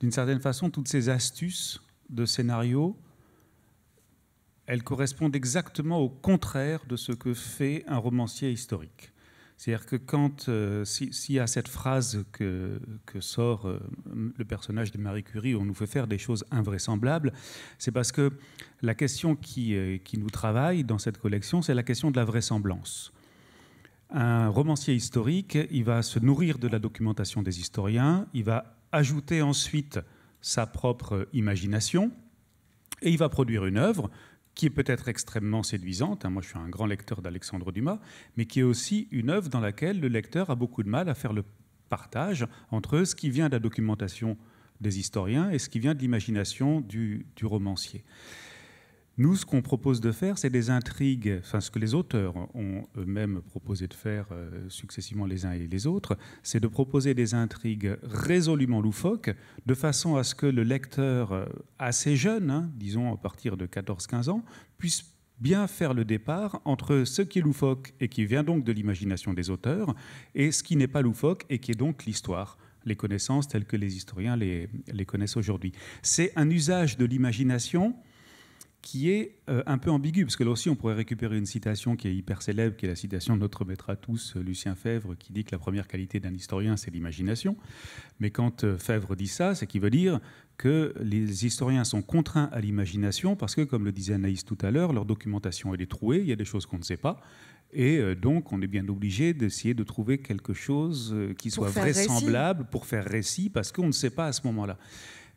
d'une certaine façon, toutes ces astuces de scénario, elles correspondent exactement au contraire de ce que fait un romancier historique. C'est-à-dire que quand, euh, s'il y a cette phrase que, sort euh, le personnage de Marie Curie, on nous fait faire des choses invraisemblables, c'est parce que la question qui, euh, qui nous travaille dans cette collection, c'est la question de la vraisemblance. Un romancier historique, il va se nourrir de la documentation des historiens, il va ajouter ensuite sa propre imagination, et il va produire une œuvre qui est peut-être extrêmement séduisante, hein. moi je suis un grand lecteur d'Alexandre Dumas, mais qui est aussi une œuvre dans laquelle le lecteur a beaucoup de mal à faire le partage entre ce qui vient de la documentation des historiens et ce qui vient de l'imagination du, du romancier. Nous, ce qu'on propose de faire, c'est des intrigues, enfin ce que les auteurs ont eux-mêmes proposé de faire euh, successivement les uns et les autres, c'est de proposer des intrigues résolument loufoques, de façon à ce que le lecteur euh, assez jeune, hein, disons à partir de 14-15 ans, puisse bien faire le départ entre ce qui est loufoque et qui vient donc de l'imagination des auteurs, et ce qui n'est pas loufoque et qui est donc l'histoire les connaissances telles que les historiens les connaissent aujourd'hui. C'est un usage de l'imagination qui est euh, un peu ambigu, parce que là aussi on pourrait récupérer une citation qui est hyper célèbre, qui est la citation de notre maître à tous, euh, Lucien Fèvre, qui dit que la première qualité d'un historien, c'est l'imagination. Mais quand euh, Fèvre dit ça, c'est qu'il veut dire que les historiens sont contraints à l'imagination, parce que, comme le disait Anaïs tout à l'heure, leur documentation elle est trouée, il y a des choses qu'on ne sait pas, et donc, on est bien obligé d'essayer de trouver quelque chose qui soit vraisemblable pour faire récit, parce qu'on ne sait pas à ce moment-là.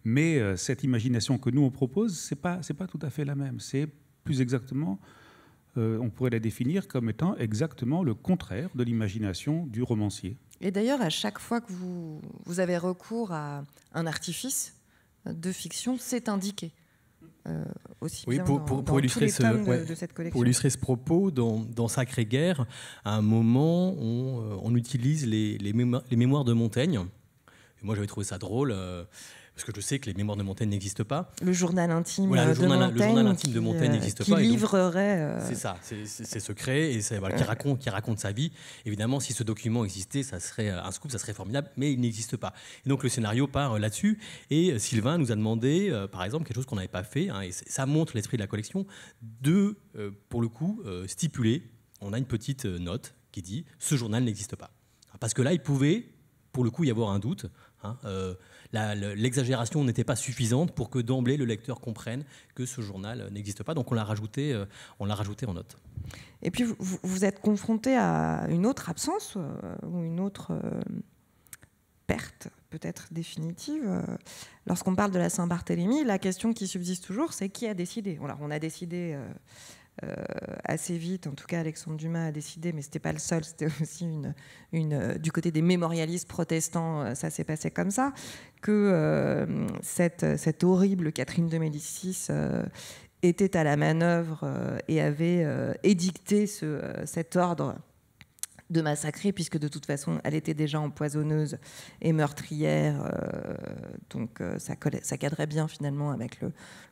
Mais euh, cette imagination que nous on propose, c'est pas c'est pas tout à fait la même. C'est plus exactement, euh, on pourrait la définir comme étant exactement le contraire de l'imagination du romancier. Et d'ailleurs, à chaque fois que vous, vous avez recours à un artifice de fiction, c'est indiqué. Euh, aussi oui, bien pour, dans, illustrer ce, de, ouais, Pour illustrer ce propos, dans, Sacré-Guerre, à un moment, on, utilise les, les, mémoires, de Montaigne. Et moi, j'avais trouvé ça drôle parce que je sais que les mémoires de Montaigne n'existent pas. Le journal intime de Montaigne. Le journal intime de Montaigne n'existe pas. Qui livrerait. Euh, c'est ça, c'est secret, et ça, qui, raconte, qui raconte sa vie. Évidemment, si ce document existait, ça serait euh, un scoop, ça serait formidable, mais il n'existe pas. Et donc le scénario part euh, là-dessus, et Sylvain nous a demandé, par exemple, quelque chose qu'on n'avait pas fait, hein, et ça montre l'esprit de la collection, de, pour le coup, stipuler, on a une petite note qui dit ce journal n'existe pas. Parce que là, il pouvait, pour le coup, y avoir un doute. Hein, l'exagération n'était pas suffisante pour que d'emblée le lecteur comprenne que ce journal euh, n'existe pas. Donc on l'a rajouté, euh, on l'a rajouté en note. Et puis vous, êtes confronté à une autre absence euh, ou une autre perte peut-être définitive. Lorsqu'on parle de la Saint-Barthélemy, la question qui subsiste toujours, c'est qui a décidé on a décidé euh, assez vite, en tout cas Alexandre Dumas a décidé, mais c'était pas le seul, c'était aussi euh, du côté des mémorialistes protestants, euh, ça s'est passé comme ça, que cette, horrible Catherine de Médicis était à la manœuvre et avait édicté cet ordre de massacrer, puisque de toute façon, elle était déjà empoisonneuse et meurtrière. Euh, donc euh, ça, cadrait bien finalement avec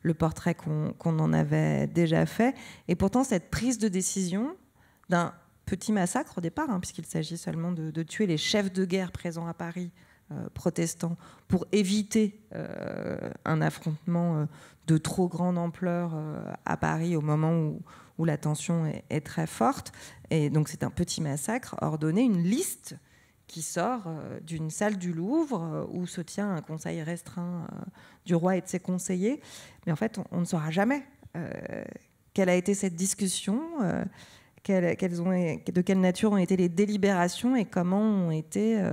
le, portrait qu'on en avait déjà fait. Et pourtant, cette prise de décision d'un petit massacre au départ, hein, puisqu'il s'agit seulement de, tuer les chefs de guerre présents à Paris, euh, protestants, pour éviter un affrontement de trop grande ampleur à Paris au moment où, la tension est très forte, et donc c'est un petit massacre ordonné, une liste qui sort euh, d'une salle du Louvre euh, où se tient un conseil restreint euh, du roi et de ses conseillers. Mais en fait, on, ne saura jamais quelle a été cette discussion, de quelle nature ont été les délibérations et comment ont été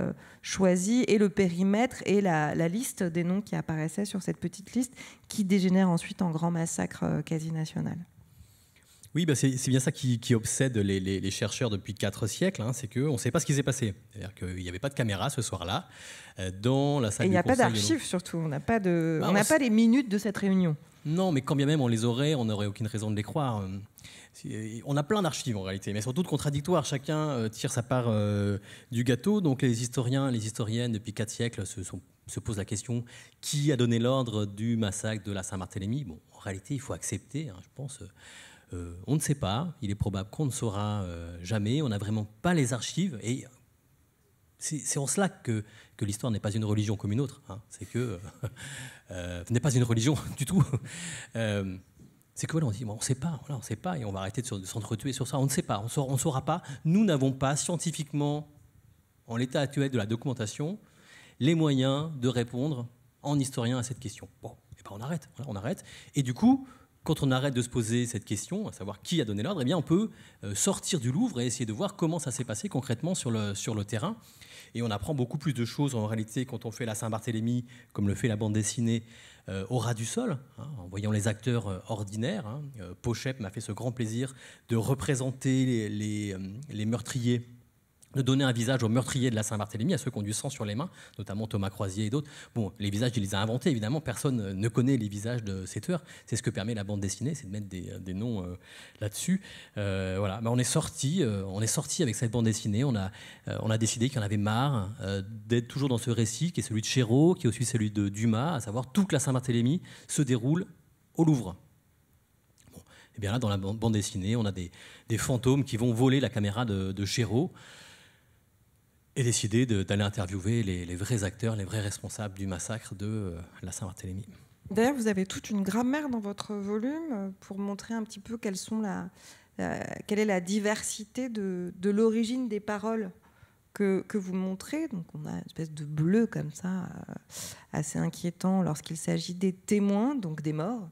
choisis et le périmètre et la, la, liste des noms qui apparaissaient sur cette petite liste qui dégénère ensuite en grand massacre quasi national. Oui, bah, c'est bien ça qui, obsède les, chercheurs depuis quatre siècles, hein, c'est qu'on ne sait pas ce qui s'est passé. C'est-à-dire qu'il n'y avait pas de caméra ce soir-là euh, dans la salle Et il n'y a pas d'archives surtout, on n'a pas, de, bah, on pas les minutes de cette réunion. Non, mais quand bien même on les aurait, on n'aurait aucune raison de les croire. On a plein d'archives en réalité, mais surtout toutes contradictoires. Chacun euh, tire sa part euh, du gâteau. Donc les historiens, les historiennes depuis quatre siècles se, se posent la question qui a donné l'ordre du massacre de la Saint-Barthélemy Bon, en réalité, il faut accepter, hein, je pense. Euh, on ne sait pas, il est probable qu'on ne saura euh, jamais, on n'a vraiment pas les archives, et c'est en cela que, l'histoire n'est pas une religion comme une autre, hein. c'est que euh, euh, n'est pas une religion du tout. c'est que voilà, on dit, on ne sait pas, on on sait pas, et on va arrêter de s'entretuer sur ça, on ne sait pas, on ne saura pas, nous n'avons pas scientifiquement, en l'état actuel de la documentation, les moyens de répondre en historien à cette question. Bon, et eh ben on arrête, on arrête. Et du coup, quand on arrête de se poser cette question, à savoir qui a donné l'ordre, eh bien on peut euh, sortir du Louvre et essayer de voir comment ça s'est passé concrètement sur le, terrain. Et on apprend beaucoup plus de choses en réalité quand on fait la Saint-Barthélemy, comme le fait la bande dessinée euh, au ras du sol, hein, en voyant les acteurs euh, ordinaires. Hein. Pochep m'a fait ce grand plaisir de représenter les meurtriers de donner un visage aux meurtriers de la Saint-Barthélemy, à ceux qui ont du sang sur les mains, notamment Thomas Croisier et d'autres. Bon, les visages, il les a inventés, évidemment, personne euh, ne connaît les visages de ces heure. C'est ce que permet la bande dessinée, c'est de mettre des, euh, noms euh, là-dessus. voilà, mais on est sorti, on est sorti avec cette bande dessinée, on a, on a décidé qu'il y en avait marre d'être toujours dans ce récit qui est celui de Chérault, qui est aussi celui de Dumas, à savoir toute la Saint-Barthélemy se déroule au Louvre. et eh bien là, dans la bande dessinée, on a des, fantômes qui vont voler la caméra de, de et décidé d'aller interviewer les, vrais acteurs, les vrais responsables du massacre de euh, la Saint-Barthélemy. D'ailleurs, vous avez toute une grammaire dans votre volume euh, pour montrer un petit peu quelles sont la, quelle est la diversité de, l'origine des paroles que, que, vous montrez. Donc, on a une espèce de bleu comme ça, euh, assez inquiétant lorsqu'il s'agit des témoins, donc des morts.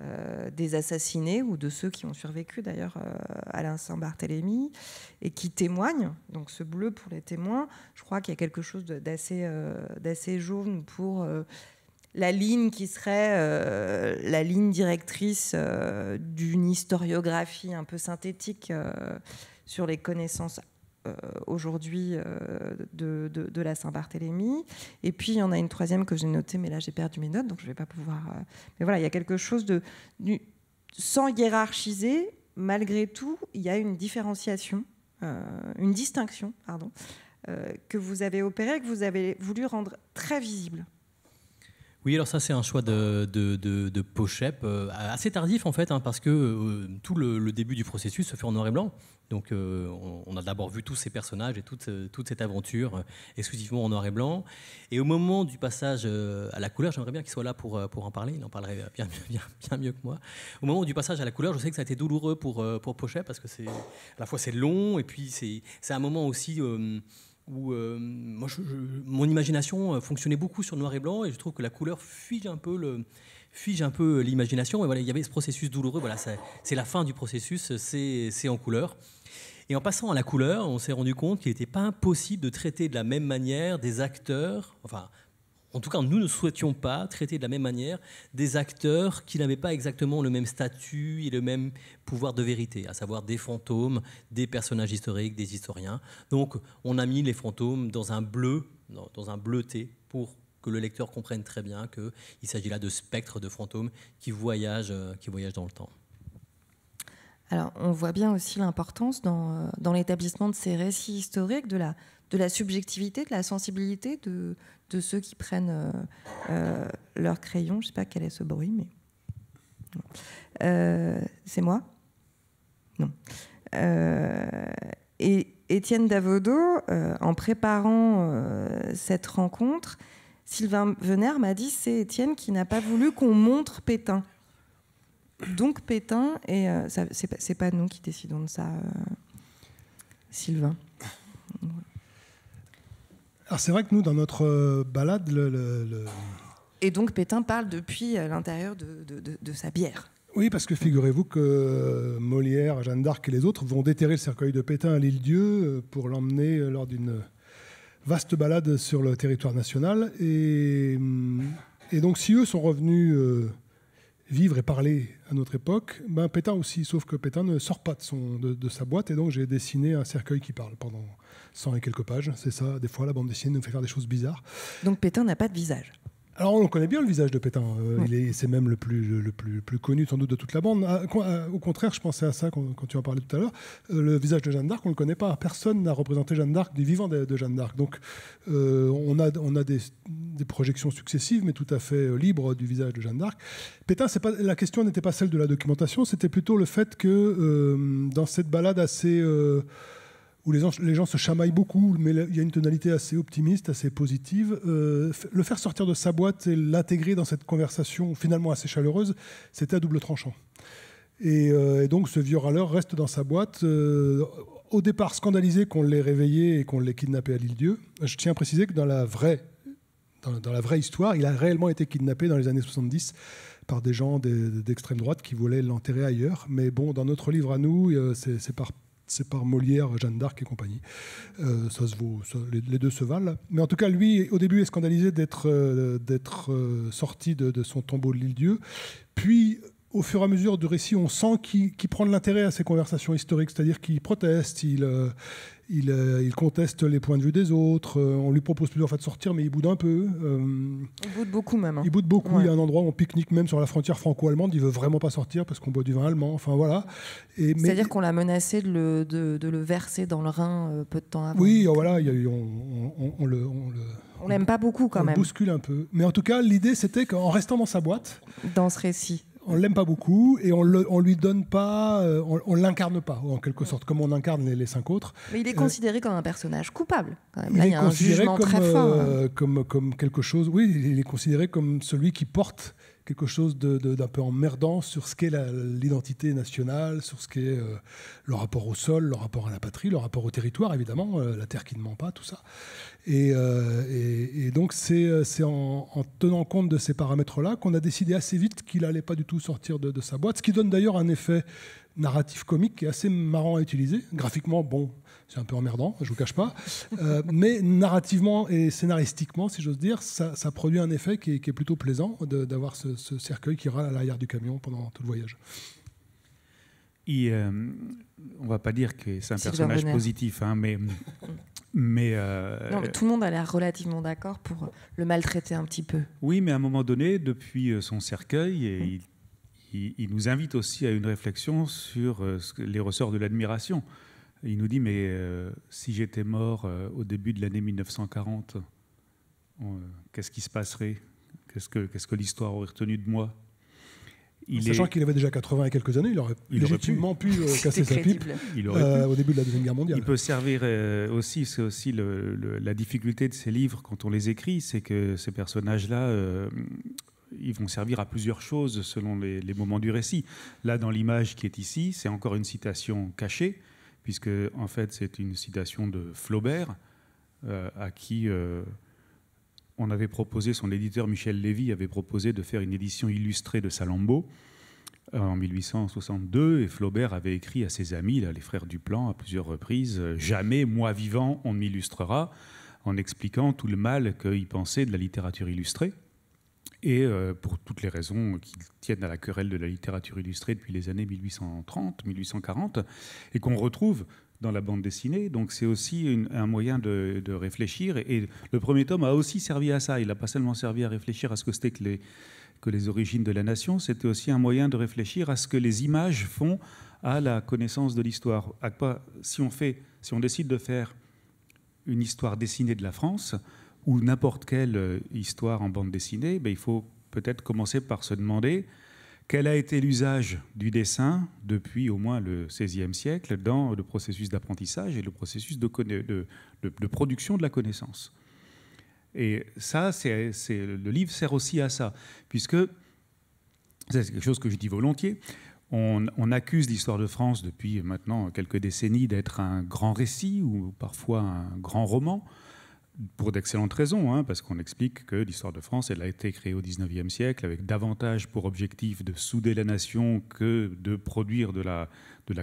Euh, des assassinés ou de ceux qui ont survécu d'ailleurs à euh, Alain Saint-Barthélemy et qui témoignent. Donc ce bleu pour les témoins, je crois qu'il y a quelque chose euh, d'assez jaune pour la ligne qui serait la ligne directrice d'une historiographie un peu synthétique sur les connaissances euh, aujourd'hui euh, de, la Saint-Barthélemy. Et puis, il y en a une troisième que j'ai notée, mais là, j'ai perdu mes notes, donc je ne vais pas pouvoir... Euh, mais voilà, il y a quelque chose de... sans hiérarchiser, malgré tout, il y a une différenciation, une distinction, pardon, que vous avez opérée, que vous avez voulu rendre très visible. Oui, alors ça c'est un choix de, de, de, Pochep, euh, assez tardif en fait, hein, parce que euh, tout le, début du processus se fait en noir et blanc. Donc euh, on, a d'abord vu tous ces personnages et toute, toute cette aventure exclusivement en noir et blanc. Et au moment du passage à la couleur, j'aimerais bien qu'il soit là pour, pour en parler, il en parlerait bien, bien, mieux que moi. Au moment du passage à la couleur, je sais que ça a été douloureux pour, pour Pochep, parce que à la fois c'est long, et puis c'est un moment aussi où euh, mon imagination euh, fonctionnait beaucoup sur noir et blanc et je trouve que la couleur fige un peu fige un peu euh, l'imagination et voilà il y avait ce processus douloureux voilà c'est la fin du processus c'est en couleur et en passant à la couleur on s'est rendu compte qu'il n'était pas impossible de traiter de la même manière des acteurs enfin en tout cas, nous ne souhaitions pas traiter de la même manière des acteurs qui n'avaient pas exactement le même statut et le même pouvoir de vérité, à savoir des fantômes, des personnages historiques, des historiens. Donc, on a mis les fantômes dans un bleu, dans un bleuté, pour que le lecteur comprenne très bien qu'il s'agit là de spectres, de fantômes qui voyagent, euh, qui voyagent dans le temps. Alors, on voit bien aussi l'importance dans, euh, dans l'établissement de ces récits historiques de la, de la subjectivité, de la sensibilité, de, de ceux qui prennent euh, euh, leur crayon. Je ne sais pas quel est ce bruit, mais. Euh, c'est moi Non. et Étienne Davodo, en préparant cette rencontre, Sylvain Vener m'a dit c'est Étienne qui n'a pas voulu qu'on montre Pétain. Donc Pétain, et ce c'est pas, nous qui décidons de ça, Sylvain. Alors c'est vrai que nous, dans notre euh, balade, le, Et donc Pétain parle depuis euh, l'intérieur de, de, sa bière. Oui, parce que figurez-vous que euh, Molière, Jeanne d'Arc et les autres vont déterrer le cercueil de Pétain à l'île Dieu pour l'emmener lors d'une vaste balade sur le territoire national. Et, mm, et donc si eux sont revenus vivre et parler à notre époque, ben Pétain aussi, sauf que Pétain ne sort pas de, son, de sa boîte, et donc j'ai dessiné un cercueil qui parle pendant 100 et quelques pages. C'est ça, des fois, la bande dessinée nous fait faire des choses bizarres. Donc Pétain n'a pas de visage. Alors on connaît bien le visage de Pétain, euh, c'est même le, plus, le plus, plus, connu sans doute de toute la bande. Ah, euh, au contraire, je pensais à ça quand, tu en parlais tout à l'heure, euh, le visage de Jeanne d'Arc, on ne le connaît pas, personne n'a représenté Jeanne d'Arc du vivant de, Jeanne d'Arc. Donc on a, on a des, projections successives, mais tout à fait libres du visage de Jeanne d'Arc. Pétain, pas, la question n'était pas celle de la documentation, c'était plutôt le fait que dans cette balade assez où les gens, se chamaillent beaucoup, mais il y a une tonalité assez optimiste, assez positive. Euh, le faire sortir de sa boîte et l'intégrer dans cette conversation finalement assez chaleureuse, c'était à double tranchant. Euh, et, donc ce vieux râleur reste dans sa boîte, euh, au départ scandalisé qu'on l'ait réveillé et qu'on l'ait kidnappé à l'île Dieu. Je tiens à préciser que dans la vraie dans, dans, la vraie histoire, il a réellement été kidnappé dans les années 70 par des gens d'extrême droite qui voulaient l'enterrer ailleurs. Mais bon, dans notre livre à nous, c'est par c'est par Molière, Jeanne d'Arc et compagnie. Euh, ça se vaut, les, deux se valent. Mais en tout cas, lui, au début, est scandalisé d'être euh, euh, sorti de, son tombeau de l'île-dieu. Puis, au fur et à mesure du récit, on sent qu'il prend de l'intérêt à ces conversations historiques, c'est-à-dire qu'il proteste, il, euh, euh, conteste les points de vue des autres, euh, on lui propose plusieurs fois de sortir, mais il boude un peu. il boude beaucoup même. Hein. Il boude beaucoup, il y a un endroit où on pique-nique même sur la frontière franco-allemande, il veut vraiment pas sortir parce qu'on boit du vin allemand, enfin voilà. C'est-à-dire qu'on l'a menacé de le, verser dans le Rhin peu de temps avant. Oui, voilà, on, on, l'aime pas beaucoup quand même. On bouscule un peu. Mais en tout cas, l'idée, c'était qu'en restant dans sa boîte. Dans ce récit on l'aime pas beaucoup et on, le, lui donne pas, euh, on, l'incarne pas en quelque sorte, comme on incarne les, cinq autres. Mais il est euh, considéré comme un personnage coupable. il, y a un jugement très fort. Hein. Euh, comme, comme quelque chose. Oui, il est considéré comme celui qui porte quelque chose d'un peu emmerdant sur ce qu'est l'identité nationale, sur ce qu'est euh, le rapport au sol, le rapport à la patrie, le rapport au territoire, évidemment, euh, la terre qui ne ment pas, tout ça. Et, euh, donc, c'est en, tenant compte de ces paramètres-là qu'on a décidé assez vite qu'il n'allait pas du tout sortir de, de sa boîte, ce qui donne d'ailleurs un effet narratif comique qui est assez marrant à utiliser. Graphiquement, bon, c'est un peu emmerdant, je ne vous cache pas. Euh, mais narrativement et scénaristiquement, si j'ose dire, ça, produit un effet qui est, plutôt plaisant d'avoir ce, cercueil qui râle à l'arrière du camion pendant tout le voyage. Euh, on ne va pas dire que c'est un personnage positif, hein, mais. Euh, mais, tout le monde a l'air relativement d'accord pour le maltraiter un petit peu. Oui, mais à un moment donné, depuis son cercueil, il, nous invite aussi à une réflexion sur les ressorts de l'admiration. Il nous dit, mais euh, si j'étais mort euh, au début de l'année 1940, euh, qu'est-ce qui se passerait Qu'est-ce que, que l'histoire aurait retenu de moi il Sachant qu'il avait déjà 80 et quelques années, il aurait légitimement pu, casser sa pipe au début de la Deuxième Guerre mondiale. Il peut servir aussi, c'est aussi la difficulté de ces livres quand on les écrit, c'est que ces personnages-là ils vont servir à plusieurs choses selon les moments du récit. Là, dans l'image qui est ici, c'est encore une citation cachée, puisque en fait c'est une citation de Flaubert, euh, à qui euh, on avait proposé, son éditeur Michel Lévy avait proposé de faire une édition illustrée de Salammbô euh, en 1862, et Flaubert avait écrit à ses amis, les frères Duplan, à plusieurs reprises, Jamais, moi vivant, on m'illustrera, en expliquant tout le mal qu'il pensait de la littérature illustrée et euh, pour toutes les raisons qui tiennent à la querelle de la littérature illustrée depuis les années 1830-1840, et qu'on retrouve dans la bande dessinée. Donc c'est aussi un moyen de, réfléchir. Et, le premier tome a aussi servi à ça. Il n'a pas seulement servi à réfléchir à ce que c'était que les, que les origines de la nation, c'était aussi un moyen de réfléchir à ce que les images font à la connaissance de l'histoire. Si si on décide de faire une histoire dessinée de la France, ou n'importe quelle euh, histoire en bande dessinée, ben, il faut peut-être commencer par se demander quel a été l'usage du dessin depuis au moins le XVIe siècle dans le processus d'apprentissage et le processus de, de, production de la connaissance. Et ça, c'est, le livre sert aussi à ça, puisque, c'est quelque chose que je dis volontiers, on, on accuse l'histoire de France depuis maintenant quelques décennies d'être un grand récit ou parfois un grand roman pour d'excellentes raisons, hein, parce qu'on explique que l'histoire de France, elle a été créée au 19e siècle avec davantage pour objectif de souder la nation que de produire de la,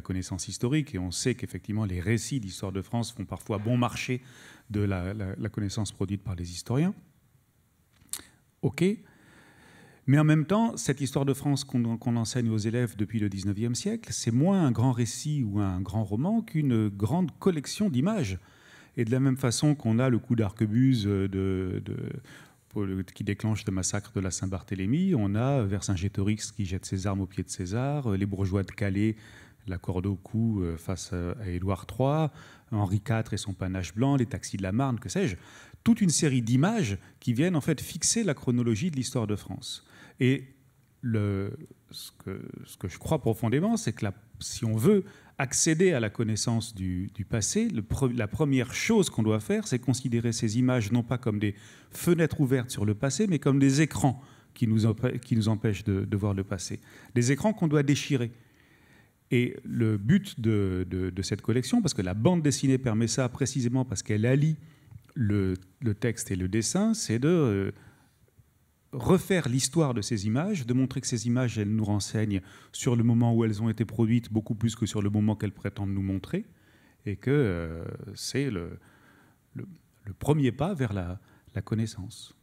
connaissance historique. Et on sait qu'effectivement, les récits d'histoire de France font parfois bon marché de la, connaissance produite par les historiens. OK. Mais en même temps, cette histoire de France qu'on enseigne aux élèves depuis le 19e siècle, c'est moins un grand récit ou un grand roman qu'une grande collection d'images et de la même façon qu'on a le coup d'arquebuse euh, de, qui déclenche le massacre de la Saint-Barthélemy. On a Vercingétorix qui jette ses armes au pieds de César, euh, les bourgeois de Calais la au cou euh, face à Édouard III, Henri IV et son panache blanc, les taxis de la Marne, que sais-je. Toute une série d'images qui viennent en fait fixer la chronologie de l'histoire de France. Et le, que, ce que je crois profondément, c'est que la si on veut accéder à la connaissance du, passé, la première chose qu'on doit faire, c'est considérer ces images non pas comme des fenêtres ouvertes sur le passé, mais comme des écrans qui nous, empêchent de, voir le passé. Des écrans qu'on doit déchirer. Et le but de, cette collection, parce que la bande dessinée permet ça précisément parce qu'elle allie le, texte et le dessin, c'est de euh, refaire l'histoire de ces images, de montrer que ces images, elles nous renseignent sur le moment où elles ont été produites, beaucoup plus que sur le moment qu'elles prétendent nous montrer, et que euh, c'est le, premier pas vers la, connaissance.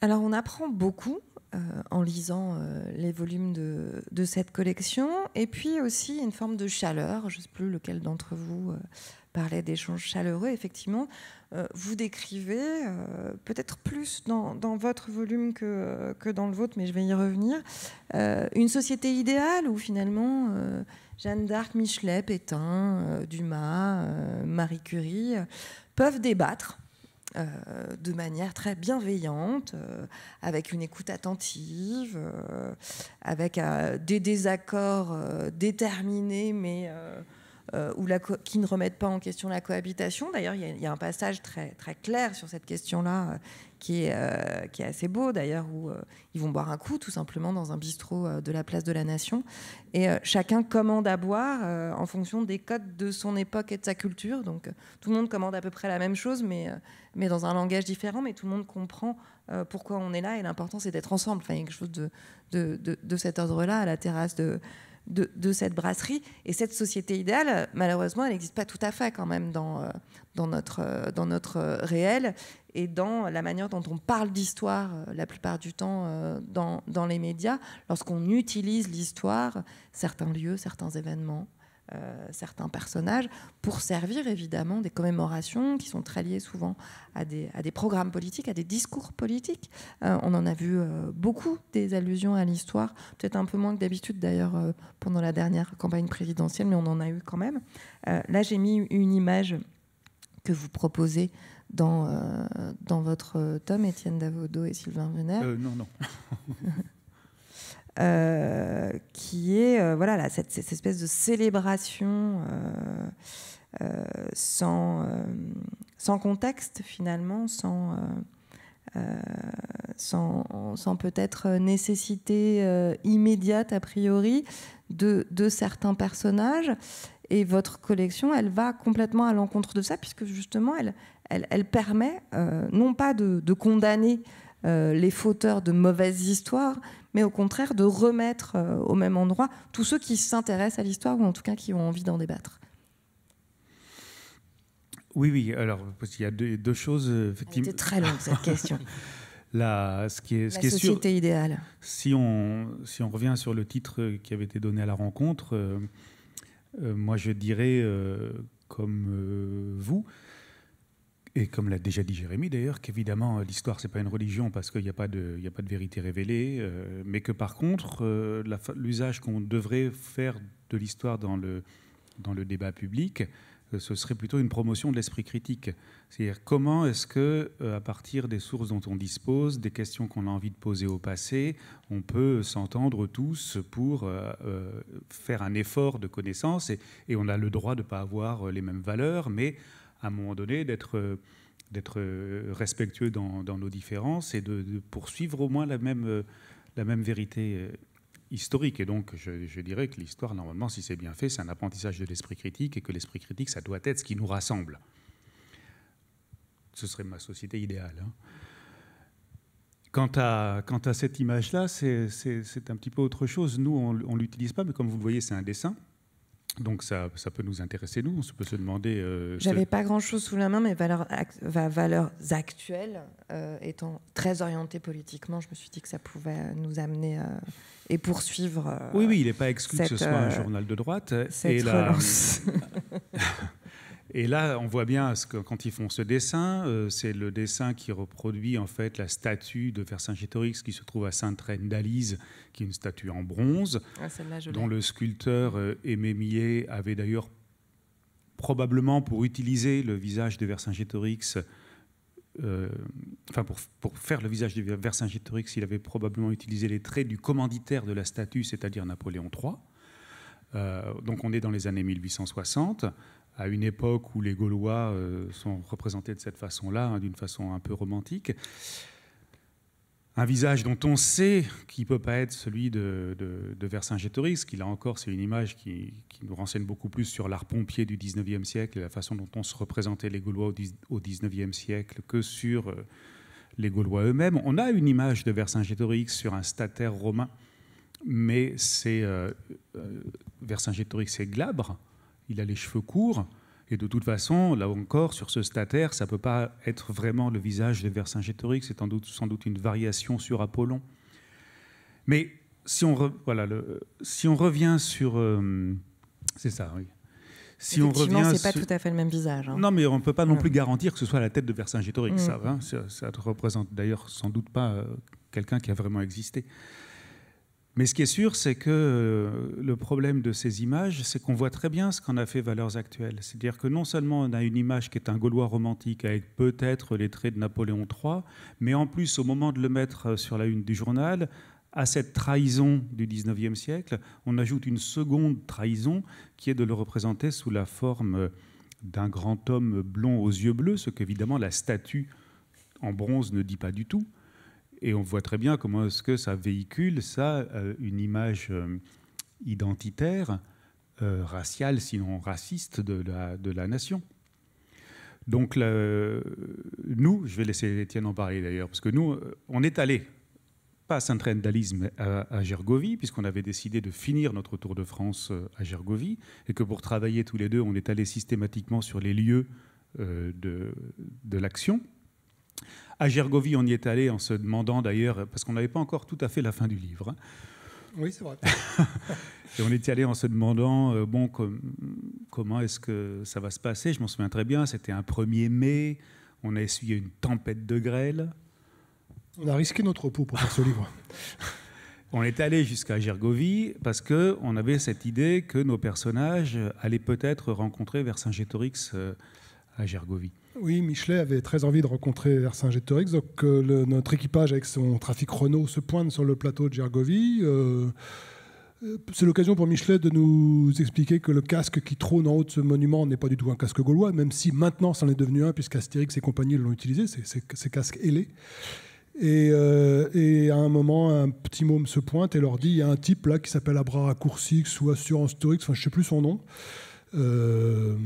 Alors on apprend beaucoup euh, en lisant euh, les volumes de, de, cette collection, et puis aussi une forme de chaleur, je ne sais plus lequel d'entre vous parlait d'échanges chaleureux, effectivement, euh, vous décrivez, euh, peut-être plus dans, votre volume que, que, dans le vôtre, mais je vais y revenir, euh, une société idéale où finalement Jeanne d'Arc, Michelet, Pétain, Dumas, Marie Curie peuvent débattre. de manière très bienveillante, avec une écoute attentive, avec des désaccords déterminés mais euh, la qui ne remettent pas en question la cohabitation. D'ailleurs, il y, a un passage très, très clair sur cette question-là euh, qui, est, euh, qui est assez beau, d'ailleurs, où ils vont boire un coup, tout simplement, dans un bistrot de la place de la Nation. Et chacun commande à boire en fonction des codes de son époque et de sa culture. Donc, tout le monde commande à peu près la même chose, mais, mais dans un langage différent, mais tout le monde comprend pourquoi on est là et l'important c'est d'être ensemble. Enfin, il y a quelque chose de, de, de cet ordre-là à la terrasse de, de, cette brasserie. Et cette société idéale, malheureusement, elle n'existe pas tout à fait quand même dans, notre, euh, dans notre euh, euh, réel et dans la manière dont on parle d'histoire la plupart du temps dans les médias, lorsqu'on utilise l'histoire, certains lieux, certains événements, euh, certains personnages pour servir évidemment des commémorations qui sont très liées souvent à des, à des programmes politiques, à des discours politiques. Euh, on en a vu euh, beaucoup des allusions à l'histoire, peut-être un peu moins que d'habitude d'ailleurs pendant la dernière campagne présidentielle, mais on en a eu quand même. là, j'ai mis une image que vous proposez dans, dans votre tome, Étienne Davodo et Sylvain Venère. non, non. Euh, qui est euh, voilà cette, espèce de célébration euh, sans, sans contexte finalement, sans, sans, peut-être nécessité immédiate a priori de, certains personnages. Et votre collection, elle va complètement à l'encontre de ça, puisque justement, elle, elle, permet non pas de, de condamner les fauteurs de mauvaises histoires, mais au contraire de remettre euh, au même endroit tous ceux qui s'intéressent à l'histoire ou en tout cas qui ont envie d'en débattre. Oui, oui. Alors, parce y a deux, deux choses. C'était euh, très longue cette question. La, ce qui est, société sûr, idéale. Si on, si on revient sur le titre qui avait été donné à la rencontre, euh, moi je dirais, comme vous, et comme l'a déjà dit Jérémy d'ailleurs, qu'évidemment euh, l'histoire c'est pas une religion parce qu'il n'y a, pas de, a pas de vérité révélée, euh, mais que par contre euh, l'usage qu'on devrait faire de l'histoire dans le, dans le débat public, ce serait plutôt une promotion de l'esprit critique. C'est-à-dire comment est-ce que, à partir des sources dont on dispose, des questions qu'on a envie de poser au passé, on peut s'entendre tous pour faire un effort de connaissance et, et on a le droit de ne pas avoir les mêmes valeurs, mais à un moment donné, d'être euh, d'être euh, respectueux dans, nos différences et de, poursuivre au moins la même, euh, la même vérité historique. Et donc, je, dirais que l'histoire, normalement, si c'est bien fait, c'est un apprentissage de l'esprit critique et que l'esprit critique, ça doit être ce qui nous rassemble. Ce serait ma société idéale. Hein. Quant à, quant à cette image-là, c'est un petit peu autre chose. Nous, on ne l'utilise pas, mais comme vous le voyez, c'est un dessin. Donc ça, ça, peut nous intéresser, nous, on peut se demander... Euh, J'avais pas grand-chose sous la main, mais valeurs, valeurs actuelles, euh, étant très orientées politiquement, je me suis dit que ça pouvait nous amener euh, et poursuivre... oui, oui, il n'est pas exclu que ce soit un journal de droite. Cette et Et là, on voit bien ce que, quand ils font ce dessin, euh, c'est le dessin qui reproduit en fait la statue de Vercingétorix qui se trouve à Sainte-Reine d'Alise, qui est une statue en bronze, ah, dont le sculpteur euh, Aimé Millet avait d'ailleurs probablement pour utiliser le visage de Vercingétorix, euh, enfin pour, pour, faire le visage de Vercingétorix, il avait probablement utilisé les traits du commanditaire de la statue, c'est-à-dire Napoléon III. donc on est dans les années 1860 à une époque où les Gaulois euh, sont représentés de cette façon-là, hein, d'une façon un peu romantique. Un visage dont on sait qu'il ne peut pas être celui de, de, de Vercingétorix, qui là encore, c'est une image qui, nous renseigne beaucoup plus sur l'art pompier du 19e siècle et la façon dont on se représentait les Gaulois au 19e siècle que sur euh, les Gaulois eux-mêmes. On a une image de Vercingétorix sur un statère romain, mais c'est euh, Vercingétorix Glabre, il a les cheveux courts. Et de toute façon, là encore, sur ce statère, ça ne peut pas être vraiment le visage de Vercingétorix, c'est sans doute, une variation sur Apollon. Mais si on, voilà, si on revient sur... Euh, c'est ça, oui. Si on revient, pas tout à fait le même visage. Hein. Non, mais on ne peut pas non plus garantir que ce soit la tête de Vercingétorix. Mm. Ça, hein, représente d'ailleurs sans doute pas euh, quelqu'un qui a vraiment existé. Mais ce qui est sûr, c'est que euh, le problème de ces images, c'est qu'on voit très bien ce qu'on a fait Valeurs Actuelles. C'est-à-dire que non seulement on a une image qui est un Gaulois romantique avec peut-être les traits de Napoléon III, mais en plus, au moment de le mettre euh, sur la une du journal, à cette trahison du XIXe siècle, on ajoute une seconde trahison qui est de le représenter sous la forme euh, d'un grand homme blond aux yeux bleus, ce qu'évidemment la statue en bronze ne dit pas du tout et on voit très bien comment est-ce que ça véhicule, ça, euh, une image euh, identitaire, euh, raciale, sinon raciste, de la, nation. Donc nous, je vais laisser Étienne en parler d'ailleurs, parce que nous, on est allé pas à saint trendalisme à, Gergovie, puisqu'on avait décidé de finir notre Tour de France à Gergovie, et que pour travailler tous les deux, on est allé systématiquement sur les lieux de l'action, à Gergovie, on y est allé en se demandant d'ailleurs, parce qu'on n'avait pas encore tout à fait la fin du livre. Hein. Oui, c'est vrai. et on est allé en se demandant, euh, bon, comment est-ce que ça va se passer Je m'en souviens très bien, c'était un 1er mai, on a essuyé une tempête de grêle. On a risqué notre peau pour faire ce livre. on est allé jusqu'à Gergovie parce qu'on avait cette idée que nos personnages allaient peut-être rencontrer Vercingétorix euh, à Gergovie. Oui, Michelet avait très envie de rencontrer Vercingétorix. Donc euh, notre équipage avec son trafic Renault se pointe sur le plateau de Gergovie. Euh, euh, c'est l'occasion pour Michelet de nous expliquer que le casque qui trône en haut de ce monument n'est pas du tout un casque gaulois, même si maintenant ça en est devenu un, puisqu'Astérix et compagnie l'ont utilisé, ces casques ailés. Et, à un moment, un petit môme se pointe et leur dit il y a un type là qui s'appelle Abra Coursix ou Assurance Torix, enfin je ne sais plus son nom, euh,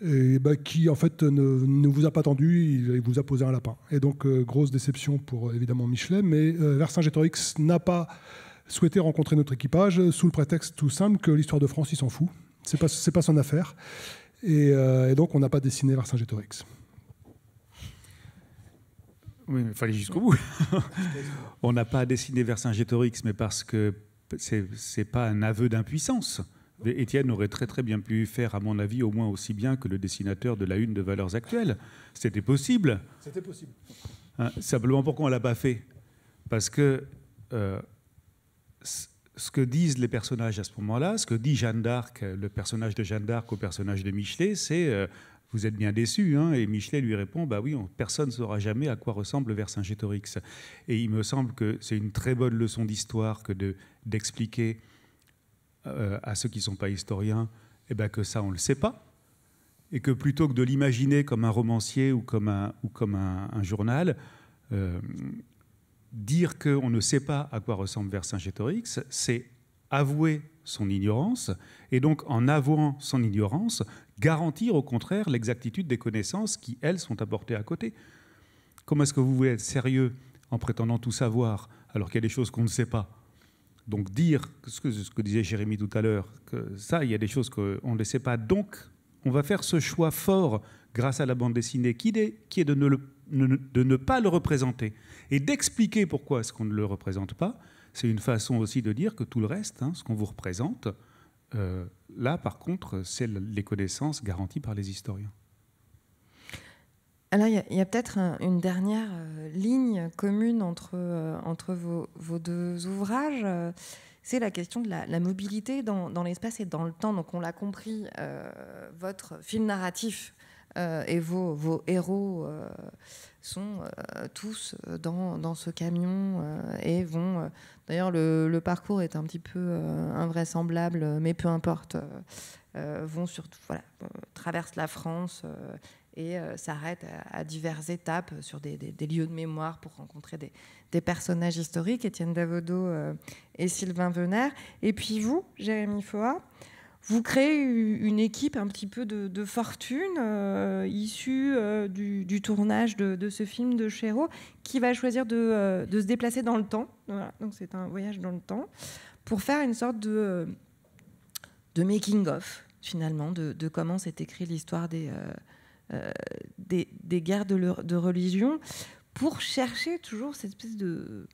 et bah, qui en fait ne, vous a pas tendu, il, vous a posé un lapin. Et donc euh, grosse déception pour euh, évidemment Michelet, mais Vercingétorix n'a pas souhaité rencontrer notre équipage sous le prétexte tout simple que l'histoire de France, il s'en fout. C'est pas pas son affaire. Et, donc on n'a pas dessiné Vercingétorix. Oui, mais il fallait jusqu'au bout. on n'a pas dessiné Vercingétorix, mais parce que c'est, c'est pas un aveu d'impuissance Étienne aurait très très bien pu faire, à mon avis, au moins aussi bien que le dessinateur de la une de Valeurs Actuelles. C'était possible. C'était possible. Hein, simplement, pourquoi on l'a pas fait Parce que euh, ce que disent les personnages à ce moment-là, ce que dit Jeanne d'Arc, le personnage de Jeanne d'Arc au personnage de Michelet, c'est euh, vous êtes bien déçu. Hein et Michelet lui répond Bah oui, personne ne saura jamais à quoi ressemble Vercingétorix. Et il me semble que c'est une très bonne leçon d'histoire que d'expliquer. Euh, à ceux qui ne sont pas historiens, eh ben que ça, on ne le sait pas. Et que plutôt que de l'imaginer comme un romancier ou comme un, journal, euh, dire qu'on ne sait pas à quoi ressemble Vercingétorix, c'est avouer son ignorance, et donc en avouant son ignorance, garantir au contraire l'exactitude des connaissances qui, elles, sont apportées à côté. Comment est-ce que vous voulez être sérieux en prétendant tout savoir alors qu'il y a des choses qu'on ne sait pas donc dire ce que, disait Jérémy tout à l'heure, que ça, il y a des choses qu'on ne sait pas. Donc, on va faire ce choix fort grâce à la bande dessinée qui est, qui est de, ne ne pas le représenter et d'expliquer pourquoi est-ce qu'on ne le représente pas. C'est une façon aussi de dire que tout le reste, hein, ce qu'on vous représente, euh, là par contre, c'est les connaissances garanties par les historiens. Alors, il y a, peut-être une dernière euh, ligne commune entre, euh, entre vos, vos, deux ouvrages. c'est la question de la, mobilité dans, dans l'espace et dans le temps. Donc, on l'a compris, euh, votre film narratif et vos, vos héros sont tous dans, dans, ce camion et vont. D'ailleurs, le, le, parcours est un petit peu invraisemblable, mais peu importe. vont surtout, voilà, traversent la France et euh, s'arrête à, diverses étapes sur des, lieux de mémoire pour rencontrer des, personnages historiques, Étienne Davodo euh, et Sylvain Venère. Et puis vous, Jérémy Foa, vous créez une équipe un petit peu de, fortune euh, issue du, tournage de, ce film de Chéreau qui va choisir de, se déplacer dans le temps. Donc c'est un voyage dans le temps pour faire une sorte de, making-of finalement de, comment s'est écrite l'histoire des euh, des, guerres de, religion pour chercher toujours cette espèce de,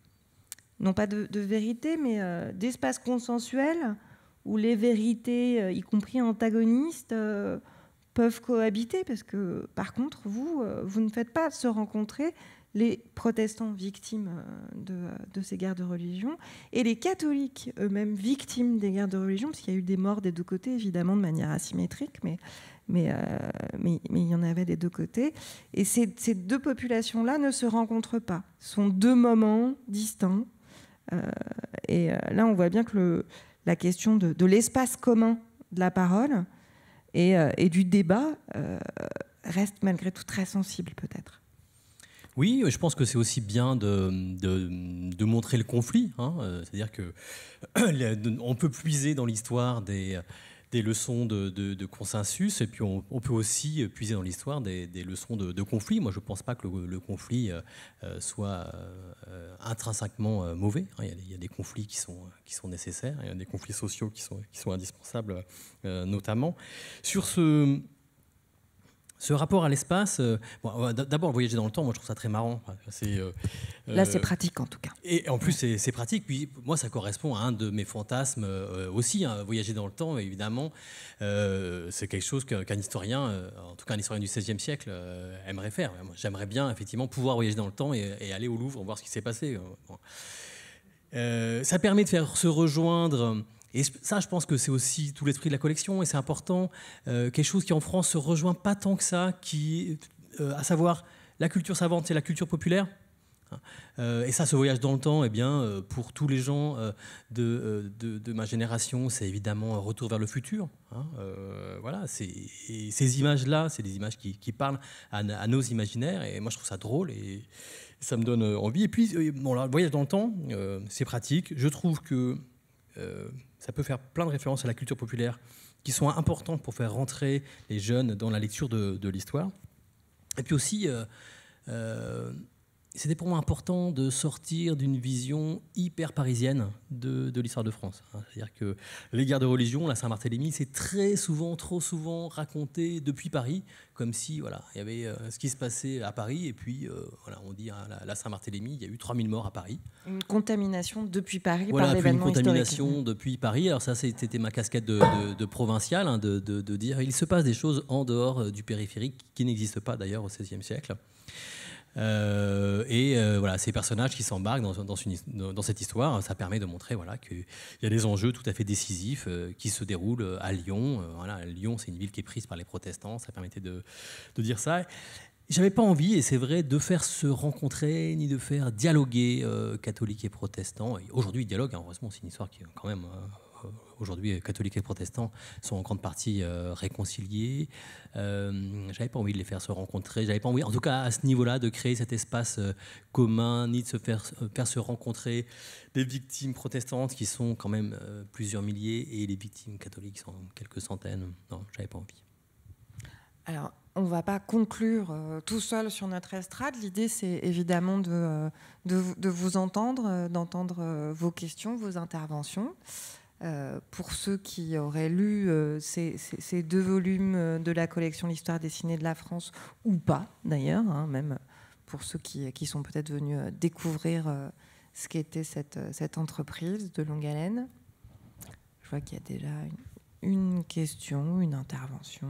non pas de, vérité, mais euh, d'espace consensuel où les vérités, euh, y compris antagonistes, peuvent cohabiter, parce que par contre, vous, vous ne faites pas se rencontrer les protestants victimes de, de ces guerres de religion et les catholiques eux-mêmes victimes des guerres de religion, parce qu'il y a eu des morts des deux côtés, évidemment, de manière asymétrique, mais euh, mais, mais, il y en avait des deux côtés. Et ces, ces deux populations-là ne se rencontrent pas, Ce sont deux moments distincts. Euh, et euh, là, on voit bien que le, la question de, de l'espace commun de la parole et, et du débat reste malgré tout très sensible, peut-être. Oui, je pense que c'est aussi bien de, de, de, montrer le conflit. Hein. C'est-à-dire que on peut puiser dans l'histoire des des leçons de, consensus, et puis on, peut aussi puiser dans l'histoire des, leçons de, conflit. Moi, je ne pense pas que le, conflit soit intrinsèquement mauvais. Il y, a, des conflits qui sont, qui sont nécessaires, il y a des conflits sociaux qui sont, qui sont indispensables, euh, notamment. Sur ce, ce rapport à l'espace, euh, euh, d'abord voyager dans le temps, moi je trouve ça très marrant. Euh, Là c'est pratique en tout cas. Et en plus c'est pratique, moi ça correspond à un de mes fantasmes aussi, hein, voyager dans le temps évidemment, c'est quelque chose qu'un historien, en tout cas un historien du 16e siècle, aimerait faire. J'aimerais bien effectivement pouvoir voyager dans le temps et, aller au Louvre voir ce qui s'est passé. ça permet de faire se rejoindre et ça, je pense que c'est aussi tout l'esprit de la collection, et c'est important. Euh, quelque chose qui en France se rejoint pas tant que ça, qui, euh, à savoir la culture savante et la culture populaire. Hein. Euh, et ça, ce voyage dans le temps, eh bien, pour tous les gens de, ma génération, c'est évidemment un retour vers le futur. Hein. voilà, ces images-là, c'est des images qui, parlent à, nos imaginaires, et moi je trouve ça drôle et ça me donne envie. Et puis, bon, le voyage dans le temps, c'est pratique. Je trouve que ça peut faire plein de références à la culture populaire qui sont importantes pour faire rentrer les jeunes dans la lecture de, l'histoire. Et puis aussi, euh, euh, c'était pour moi important de sortir d'une vision hyper parisienne de, l'histoire de France. Hein, c'est-à-dire que les guerres de religion, la Saint-Barthélemy, c'est très souvent, trop souvent raconté depuis Paris, comme si voilà, il y avait euh, ce qui se passait à Paris, et puis euh, voilà, on dit à hein, la, Saint-Barthélemy, il y a eu 3000 morts à Paris. Une contamination depuis Paris par l'événement historique. Une contamination depuis Paris. Alors ça, c'était ma casquette de, de provincial, hein, de, dire il se passe des choses en dehors euh, du périphérique qui n'existent pas d'ailleurs au XVIe siècle. Euh, et euh, voilà, ces personnages qui s'embarquent dans, cette histoire, ça permet de montrer voilà, qu'il y a des enjeux tout à fait décisifs euh, qui se déroulent à Lyon. voilà, Lyon, c'est une ville qui est prise par les protestants, ça permettait de, dire ça. J'avais pas envie, et c'est vrai, de faire se rencontrer ni de faire dialoguer catholiques et protestants. aujourd'hui, ils dialoguent, hein. heureusement, c'est une histoire qui est quand même hein, aujourd'hui euh, catholiques et protestants sont en grande partie euh, réconciliés. Euh, j'avais pas envie de les faire se rencontrer, j'avais pas envie, en tout cas à ce niveau-là, de créer cet espace commun, ni de se faire, se rencontrer des victimes protestantes qui sont quand même plusieurs milliers et les victimes catholiques sont quelques centaines. Non, j'avais pas envie. Alors, on ne va pas conclure tout seul sur notre estrade. L'idée, c'est évidemment de, de, de, vous entendre, d'entendre vos questions, vos interventions. Euh, pour ceux qui auraient lu euh, ces, deux volumes euh, de la collection L'histoire dessinée de la France, ou pas d'ailleurs, hein, même pour ceux qui, qui sont peut-être venus découvrir ce qu'était cette, entreprise de longue haleine. Je vois qu'il y a déjà une, question, une intervention.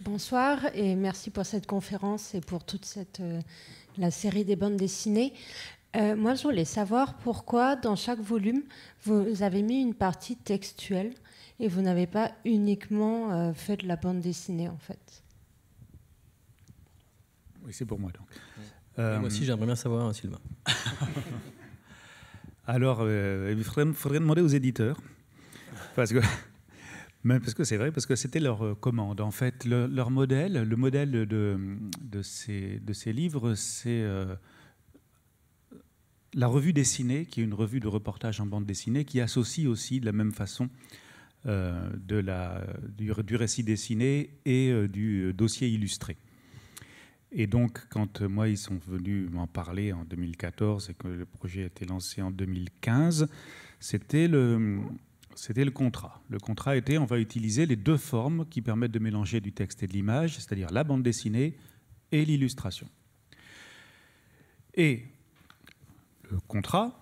Bonsoir et merci pour cette conférence et pour toute cette, la série des bandes dessinées. Euh, moi, je voulais savoir pourquoi, dans chaque volume, vous avez mis une partie textuelle et vous n'avez pas uniquement euh, fait de la bande dessinée, en fait. Oui, c'est pour moi, donc. moi aussi, euh, j'aimerais bien savoir, hein, Sylvain. Alors, il faudrait, demander aux éditeurs, parce que... parce que c'est vrai, parce que c'était leur commande. En fait, leur modèle, le modèle de, de, ces, de ces livres, c'est la revue dessinée, qui est une revue de reportage en bande dessinée, qui associe aussi de la même façon euh, de la, du, récit dessiné et euh, du euh, dossier illustré. Et donc, quand moi, ils sont venus m'en parler en 2014 et que le projet a été lancé en 2015, c'était le, c'était le contrat. Le contrat était on va utiliser les deux formes qui permettent de mélanger du texte et de l'image, c'est-à-dire la bande dessinée et l'illustration. Et euh, contrat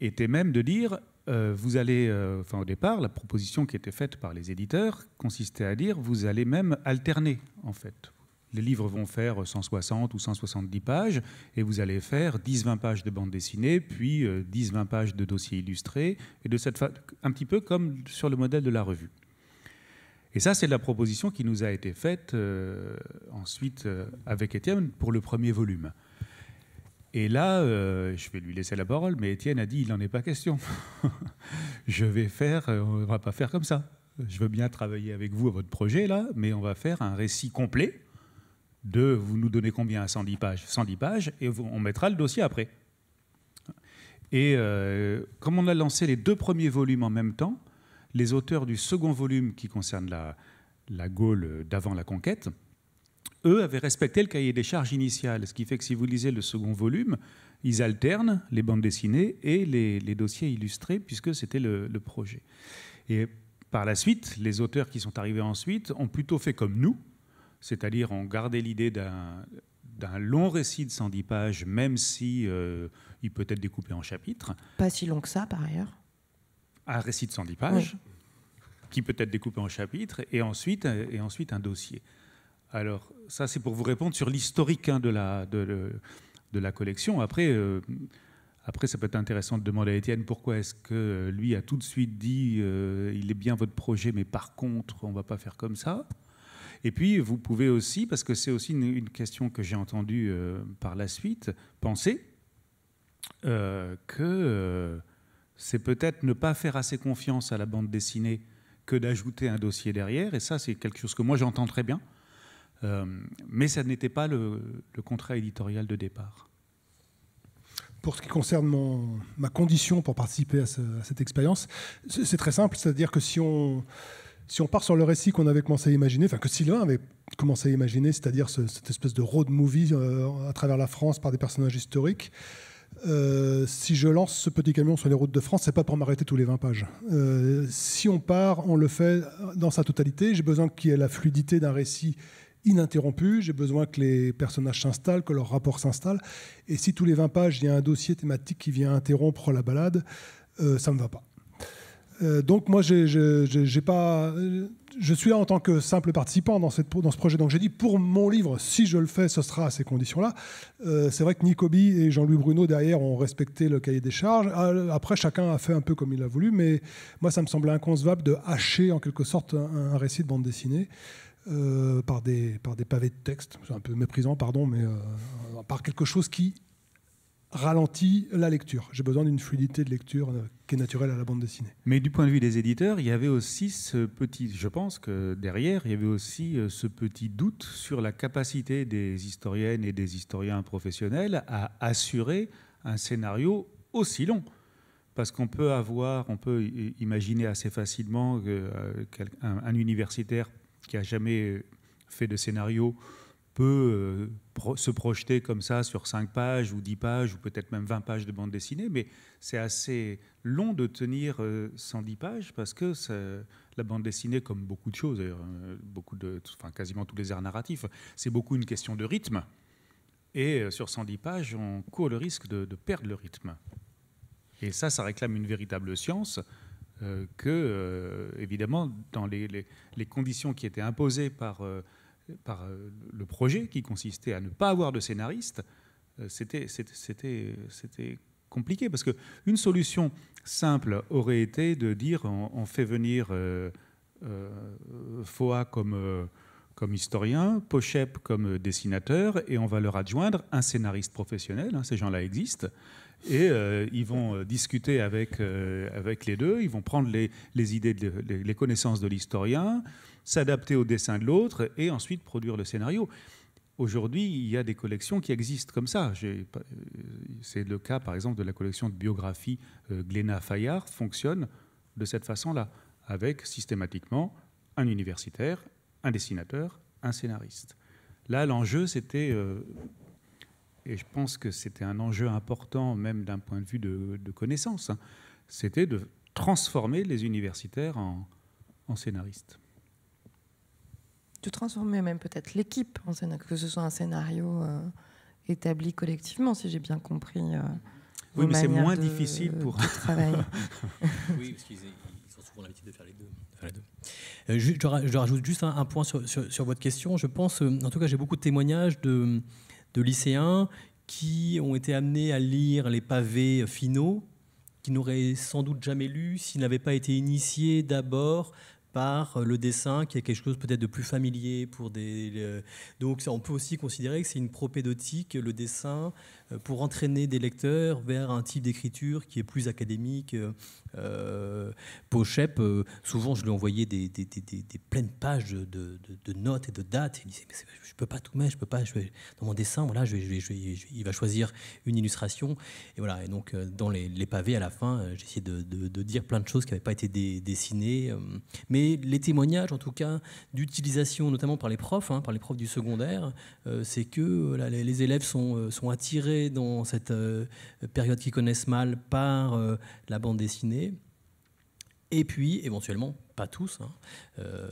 était même de dire, euh, vous allez, euh, enfin au départ, la proposition qui était faite par les éditeurs consistait à dire, vous allez même alterner en fait. Les livres vont faire 160 ou 170 pages et vous allez faire 10-20 pages de bande dessinée, puis 10-20 pages de dossiers illustrés, et de cette un petit peu comme sur le modèle de la revue. Et ça, c'est la proposition qui nous a été faite ensuite avec Étienne pour le premier volume. Et là, euh, je vais lui laisser la parole, mais Étienne a dit il n'en est pas question. je vais faire, euh, on ne va pas faire comme ça. Je veux bien travailler avec vous à votre projet, là, mais on va faire un récit complet de vous nous donnez combien 110 pages 110 pages, et on mettra le dossier après. Et euh, comme on a lancé les deux premiers volumes en même temps, les auteurs du second volume qui concerne la, la Gaule d'avant la conquête, eux, avaient respecté le cahier des charges initial. Ce qui fait que si vous lisez le second volume, ils alternent les bandes dessinées et les, dossiers illustrés, puisque c'était le, projet. Et par la suite, les auteurs qui sont arrivés ensuite ont plutôt fait comme nous, c'est-à-dire ont gardé l'idée d'un long récit de 110 pages, même si euh, il peut être découpé en chapitres. Pas si long que ça, par ailleurs. Un récit de 110 pages, qui peut être découpé en chapitres, et ensuite, et ensuite un dossier. Alors, ça, c'est pour vous répondre sur l'historique hein, de, la, de, la collection. Après, euh, après, ça peut être intéressant de demander à Étienne pourquoi est-ce que lui a tout de suite dit euh, il est bien votre projet, mais par contre, on ne va pas faire comme ça. Et puis, vous pouvez aussi, parce que c'est aussi une, question que j'ai entendue euh, par la suite, penser que c'est peut-être ne pas faire assez confiance à la bande dessinée que d'ajouter un dossier derrière. Et ça, c'est quelque chose que moi, j'entends très bien. Euh, mais ça n'était pas le, contrat éditorial de départ pour ce qui concerne mon, ma condition pour participer à, cette expérience, c'est très simple, c'est-à-dire que si on, si on part sur le récit qu'on avait commencé à imaginer, enfin que Sylvain avait commencé à imaginer, c'est-à-dire cette espèce de road movie euh, à travers la France par des personnages historiques, euh, si je lance ce petit camion sur les routes de France, c'est pas pour m'arrêter tous les 20 pages. si on part, on le fait dans sa totalité. J'ai besoin qu'il y ait la fluidité d'un récit Ininterrompu. J'ai besoin que les personnages s'installent, que leur rapport s'installe. Et si tous les 20 pages, il y a un dossier thématique qui vient interrompre la balade, euh, ça ne va pas. Euh, donc moi, j'ai, pas, euh, je suis là en tant que simple participant dans, cette, dans ce projet. Donc j'ai dit, pour mon livre, si je le fais, ce sera à ces conditions-là. c'est vrai que Nicobi et Jean-Louis Bruno, derrière, ont respecté le cahier des charges. Après, chacun a fait un peu comme il a voulu, mais moi, ça me semblait inconcevable de hacher, en quelque sorte, un, un récit de bande dessinée. Euh, par, des, par des pavés de texte, c'est un peu méprisant, pardon, mais euh, par quelque chose qui ralentit la lecture. J'ai besoin d'une fluidité de lecture euh, qui est naturelle à la bande dessinée. Mais du point de vue des éditeurs, il y avait aussi ce petit, je pense que derrière, il y avait aussi ce petit doute sur la capacité des historiennes et des historiens professionnels à assurer un scénario aussi long. Parce qu'on peut avoir, on peut imaginer assez facilement qu'un universitaire qui a jamais fait de scénario peut euh, se projeter comme ça sur 5 pages ou 10 pages ou peut-être même 20 pages de bande dessinée, mais c'est assez long de tenir 110 euh, pages parce que la bande dessinée, comme beaucoup de choses, euh, beaucoup de, enfin, quasiment tous les arts narratifs, c'est beaucoup une question de rythme. Et sur 110 pages, on court le risque de perdre le rythme. Et ça, ça réclame une véritable science euh, que, euh, évidemment, dans les, conditions qui étaient imposées par, euh, le projet, qui consistait à ne pas avoir de scénariste, c'était compliqué. Parce qu'une solution simple aurait été de dire on, fait venir Foa comme, historien, Pochep comme dessinateur, et on va leur adjoindre un scénariste professionnel, hein, ces gens-là existent, et euh, ils vont euh, discuter avec, euh, avec les deux, ils vont prendre les, les idées, les, connaissances de l'historien, s'adapter au dessin de l'autre et ensuite produire le scénario. Aujourd'hui, il y a des collections qui existent comme ça. C'est le cas, par exemple, de la collection de biographie euh, Glénat Fayard, fonctionne de cette façon-là, avec systématiquement un universitaire, un dessinateur, un scénariste. Là, l'enjeu, c'était et je pense que c'était un enjeu important, même d'un point de vue de, connaissance. Hein. C'était de transformer les universitaires en, scénaristes. De transformer même peut-être l'équipe en scénariste, que ce soit un scénario euh, établi collectivement, si j'ai bien compris. Euh, oui, mais c'est moins difficile pour. oui, parce qu'ils sont souvent l'habitude de faire les deux. Euh, je, rajoute juste un, point sur, votre question. Je pense, en tout cas, j'ai beaucoup de témoignages de, de lycéens qui ont été amenés à lire les pavés finaux, qui n'auraient sans doute jamais lu s'ils n'avaient pas été initiés d'abord par le dessin, qui est quelque chose peut-être de plus familier pour des. Euh, donc on peut aussi considérer que c'est une propédotique, le dessin, euh, pour entraîner des lecteurs vers un type d'écriture qui est plus académique. Euh, euh Pochep, euh, souvent je lui envoyais des, pleines pages de, notes et de dates. Il disait, je je peux pas tout mettre, je peux pas. dans mon dessin, voilà, je il va choisir une illustration. Et voilà. Et donc dans les, pavés à la fin, j'essayais de, de, dire plein de choses qui n'avaient pas été dessinées. Mais les témoignages, en tout cas, d'utilisation, notamment par les profs, hein, par les profs du secondaire, c'est que les, les, élèves sont, sont attirés dans cette euh, période qu'ils connaissent mal par euh, la bande dessinée. Et puis, éventuellement, pas tous, hein, euh,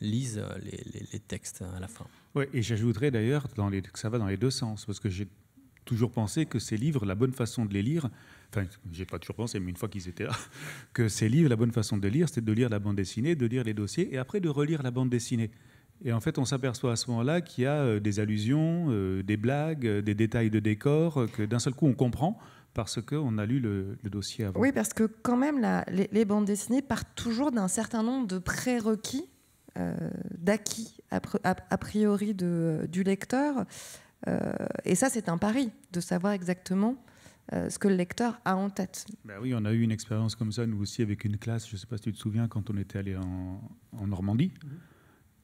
lisent les, les, textes à la fin. Oui, et j'ajouterais d'ailleurs que ça va dans les deux sens, parce que j'ai toujours pensé que ces livres, la bonne façon de les lire, enfin, j'ai pas toujours pensé, mais une fois qu'ils étaient là, que ces livres, la bonne façon de les lire, c'était de lire la bande dessinée, de lire les dossiers, et après de relire la bande dessinée. Et en fait, on s'aperçoit à ce moment-là qu'il y a euh, des allusions, euh, des blagues, euh, des détails de décor que d'un seul coup on comprend parce qu'on a lu le, dossier avant. Oui, parce que quand même, les, bandes dessinées partent toujours d'un certain nombre de prérequis, d'acquis a, priori du lecteur. et ça, c'est un pari de savoir exactement ce que le lecteur a en tête. Ben oui, on a eu une expérience comme ça, nous aussi, avec une classe. Je ne sais pas si tu te souviens, quand on était allé en, Normandie. Mhm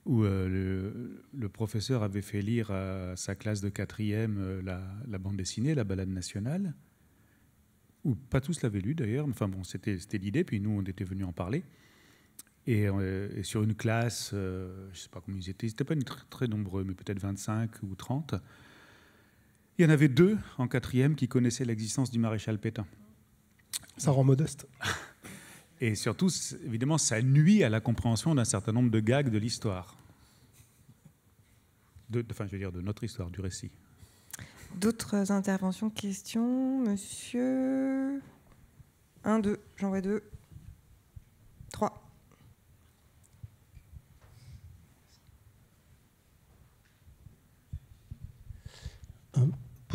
où euh, le, professeur avait fait lire à sa classe de quatrième euh, la, bande dessinée, la balade nationale, où pas tous l'avaient lu d'ailleurs, enfin bon, c'était l'idée, puis nous on était venus en parler. Et, euh, sur une classe, je ne sais pas combien ils étaient, ils n'étaient pas une très nombreux, mais peut-être 25 ou 30. Il y en avait deux en quatrième qui connaissaient l'existence du maréchal Pétain. Ça rend modeste. Et surtout, évidemment, ça nuit à la compréhension d'un certain nombre de gags de l'histoire. De, enfin, je veux dire, de notre histoire, du récit. D'autres interventions, questions Monsieur. Un, deux, vois deux. Trois.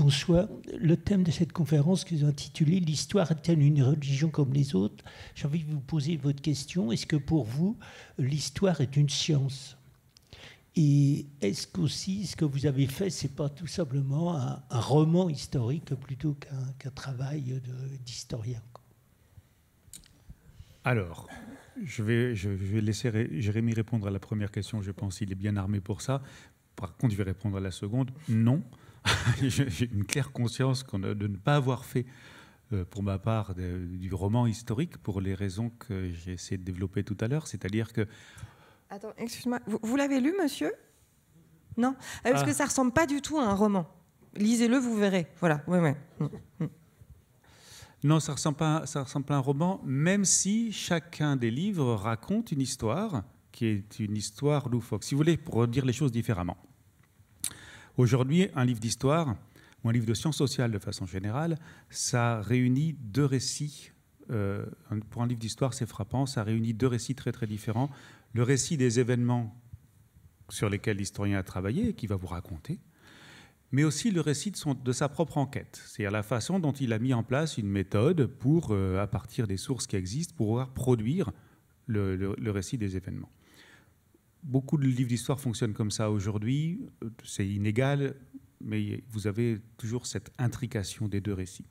Bonsoir, le thème de cette conférence qui est intitulé L'histoire est-elle une religion comme les autres J'ai envie de vous poser votre question. Est-ce que pour vous, l'histoire est une science Et est-ce qu'aussi ce que vous avez fait, c'est pas tout simplement un, roman historique plutôt qu'un travail d'historien Alors, je vais, je vais laisser Jérémy répondre à la première question. Je pense qu'il est bien armé pour ça. Par contre, je vais répondre à la seconde. Non. J'ai une claire conscience qu'on de ne pas avoir fait, euh, pour ma part, du roman historique pour les raisons que j'ai essayé de développer tout à l'heure. C'est-à-dire que. Attends, excuse-moi. Vous, l'avez lu, monsieur Non ah, Parce ah. que ça ressemble pas du tout à un roman. Lisez-le, vous verrez. Voilà. Oui, oui. Mm, mm. Non, ça ressemble, pas ça ressemble à un roman, même si chacun des livres raconte une histoire qui est une histoire loufoque. Si vous voulez, pour dire les choses différemment. Aujourd'hui, un livre d'histoire ou un livre de sciences sociales de façon générale, ça réunit deux récits. Euh, pour un livre d'histoire, c'est frappant, ça réunit deux récits très très différents. Le récit des événements sur lesquels l'historien a travaillé et qui va vous raconter, mais aussi le récit de, sa propre enquête, c'est-à-dire la façon dont il a mis en place une méthode pour, euh, à partir des sources qui existent, pouvoir produire le récit des événements. Beaucoup de livres d'histoire fonctionnent comme ça aujourd'hui. C'est inégal, mais vous avez toujours cette intrication des deux récits.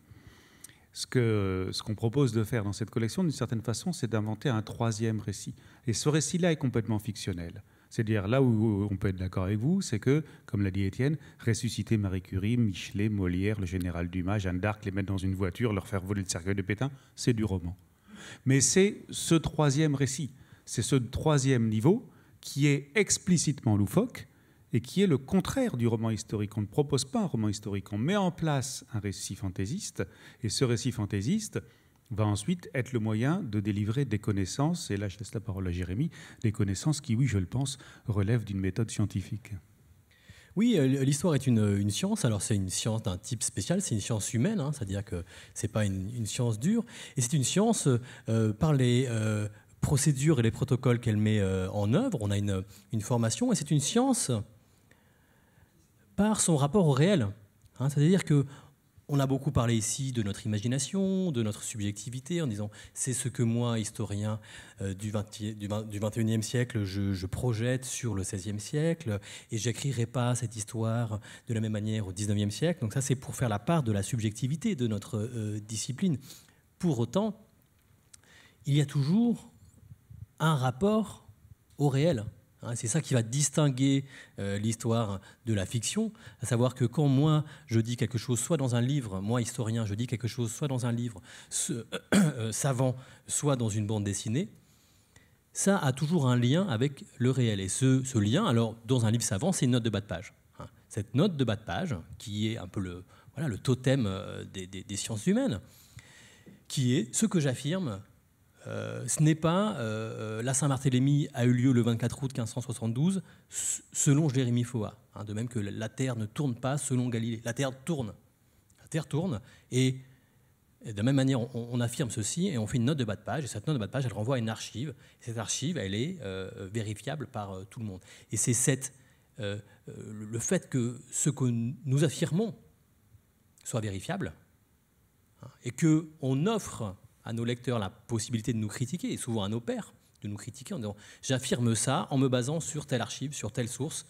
Ce qu'on ce qu'on propose de faire dans cette collection, d'une certaine façon, c'est d'inventer un troisième récit. Et ce récit-là est complètement fictionnel. C'est-à-dire là où on peut être d'accord avec vous, c'est que, comme l'a dit Étienne, ressusciter Marie Curie, Michelet, Molière, le général Dumas, Jeanne d'Arc, les mettre dans une voiture, leur faire voler le cercueil de Pétain, c'est du roman. Mais c'est ce troisième récit, c'est ce troisième niveau qui est explicitement loufoque et qui est le contraire du roman historique. On ne propose pas un roman historique, on met en place un récit fantaisiste, et ce récit fantaisiste va ensuite être le moyen de délivrer des connaissances, et là je laisse la parole à Jérémy, des connaissances qui, oui, je le pense, relèvent d'une méthode scientifique. Oui, euh, l'histoire est une, science. Alors c'est une science d'un type spécial, c'est une science humaine, hein, c'est-à-dire que c'est pas une, science dure, et c'est une science euh, euh, par les procédures et les protocoles qu'elle met euh, en œuvre. On a une, une formation et c'est une science par son rapport au réel. Hein. C'est-à-dire que on a beaucoup parlé ici de notre imagination, de notre subjectivité, en disant c'est ce que moi, historien euh, du, 20, du, 21e siècle, je, projette sur le 16e siècle, et j'écrirai pas cette histoire de la même manière au 19e siècle. Donc ça, c'est pour faire la part de la subjectivité de notre euh, discipline. Pour autant, il y a toujours un rapport au réel. Hein. C'est ça qui va distinguer euh, l'histoire de la fiction, à savoir que quand moi je dis quelque chose, soit dans un livre, moi historien, je dis quelque chose, soit dans un livre euh, euh, savant, soit dans une bande dessinée, ça a toujours un lien avec le réel. Et ce, lien, alors dans un livre savant, c'est une note de bas de page. Hein. Cette note de bas de page, qui est un peu le, totem des sciences humaines, qui est ce que j'affirme euh, ce n'est pas euh, euh, la Saint-Barthélemy a eu lieu le 24 août 1572 selon Jérémie Foa, hein, de même que la Terre ne tourne pas selon Galilée. La Terre tourne, la Terre tourne, et, de la même manière on, affirme ceci et on fait une note de bas de page. Et cette note de bas de page, elle renvoie à une archive. cette archive, elle est vérifiable par tout le monde. Et c'est cette le fait que ce que nous affirmons soit vérifiable hein, et que on offre à nos lecteurs la possibilité de nous critiquer, et souvent à nos pairs, de nous critiquer en disant j'affirme ça en me basant sur telle archive, sur telle source.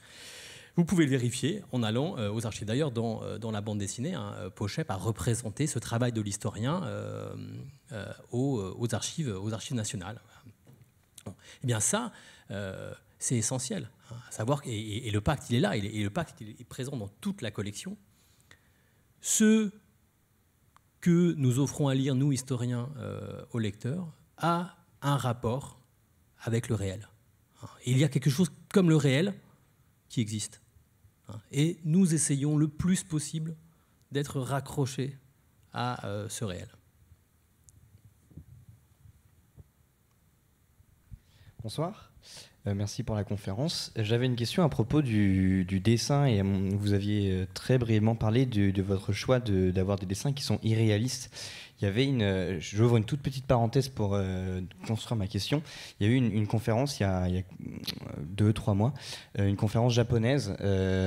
Vous pouvez le vérifier en allant euh, aux archives. D'ailleurs, dans, euh, la bande dessinée, hein, euh, Pochep a représenté ce travail de l'historien aux, archives, aux archives nationales. et eh bien ça, c'est essentiel. Hein, savoir, et, le pacte, il est là, et, le pacte, il est présent dans toute la collection. Ceux que nous offrons à lire, nous, historiens, euh, aux lecteurs, a un rapport avec le réel. Hein. il y a quelque chose comme le réel qui existe. Hein. Et nous essayons le plus possible d'être raccrochés à euh, ce réel. Bonsoir. Euh, merci pour la conférence. J'avais une question à propos du, dessin et hum, vous aviez euh, très brièvement parlé de, votre choix d'avoir des dessins qui sont irréalistes. Il y avait une, euh, j'ouvre une toute petite parenthèse pour construire ma question. Il y a eu une, conférence il y, a, deux, trois mois, une conférence japonaise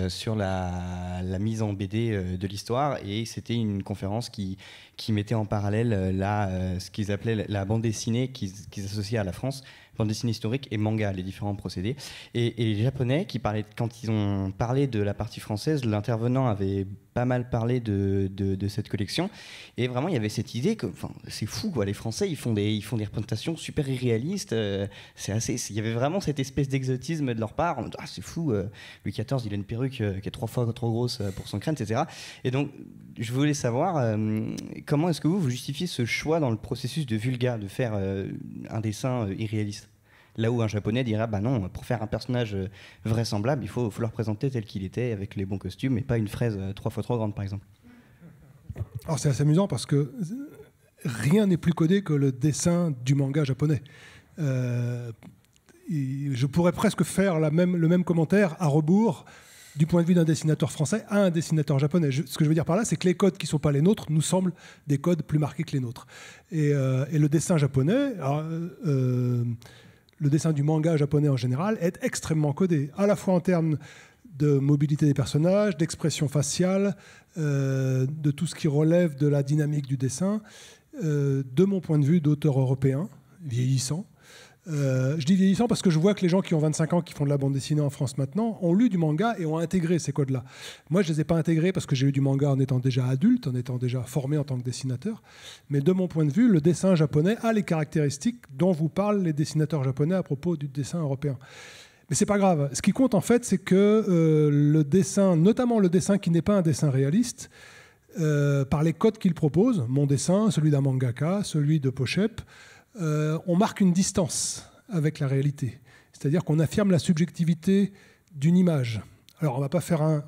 sur la, mise en BD de l'histoire et c'était une conférence qui, qui mettait en parallèle la, ce qu'ils appelaient la bande dessinée qu'ils associaient à la France dans dessin historique et manga, les différents procédés. Et, et les Japonais, qui parlaient, quand ils ont parlé de la partie française, l'intervenant avait pas mal parlé de, de, cette collection. Et vraiment, il y avait cette idée que, enfin, c'est fou, quoi. Les Français, ils font des, ils font des représentations super irréalistes. Euh, c'est assez, il y avait vraiment cette espèce d'exotisme de leur part. Ah, c'est fou. Euh, Louis XIV, il a une perruque euh, qui est trois fois trop grosse pour son crâne, etc. Et donc, je voulais savoir comment est-ce que vous vous justifiez ce choix dans le processus de Vulga de faire un dessin irréaliste. Là où un japonais dira, bah non, pour faire un personnage euh, vraisemblable, il faut, le représenter tel qu'il était, avec les bons costumes, et pas une fraise euh, trois fois trop grande, par exemple. Alors c'est assez amusant parce que euh, rien n'est plus codé que le dessin du manga japonais. je pourrais presque faire le même commentaire à rebours du point de vue d'un dessinateur français à un dessinateur japonais. ce que je veux dire par là, c'est que les codes qui ne sont pas les nôtres nous semblent des codes plus marqués que les nôtres. Et, le dessin japonais, le dessin du manga japonais en général est extrêmement codé, à la fois en termes de mobilité des personnages, d'expression faciale, euh, de tout ce qui relève de la dynamique du dessin. Euh, de mon point de vue d'auteur européen, vieillissant, euh, je dis vieillissant parce que je vois que les gens qui ont 25 ans, qui font de la bande dessinée en France maintenant, ont lu du manga et ont intégré ces codes-là. Moi, je ne les ai pas intégrés parce que j'ai lu du manga en étant déjà adulte, en étant déjà formé en tant que dessinateur. Mais de mon point de vue, le dessin japonais a les caractéristiques dont vous parlent les dessinateurs japonais à propos du dessin européen. Mais c'est pas grave. Ce qui compte en fait, c'est que euh, le dessin, notamment le dessin qui n'est pas un dessin réaliste, euh, par les codes qu'il propose, mon dessin, celui d'un mangaka, celui de Pochep, euh, on marque une distance avec la réalité. C'est-à-dire qu'on affirme la subjectivité d'une image. Alors, on va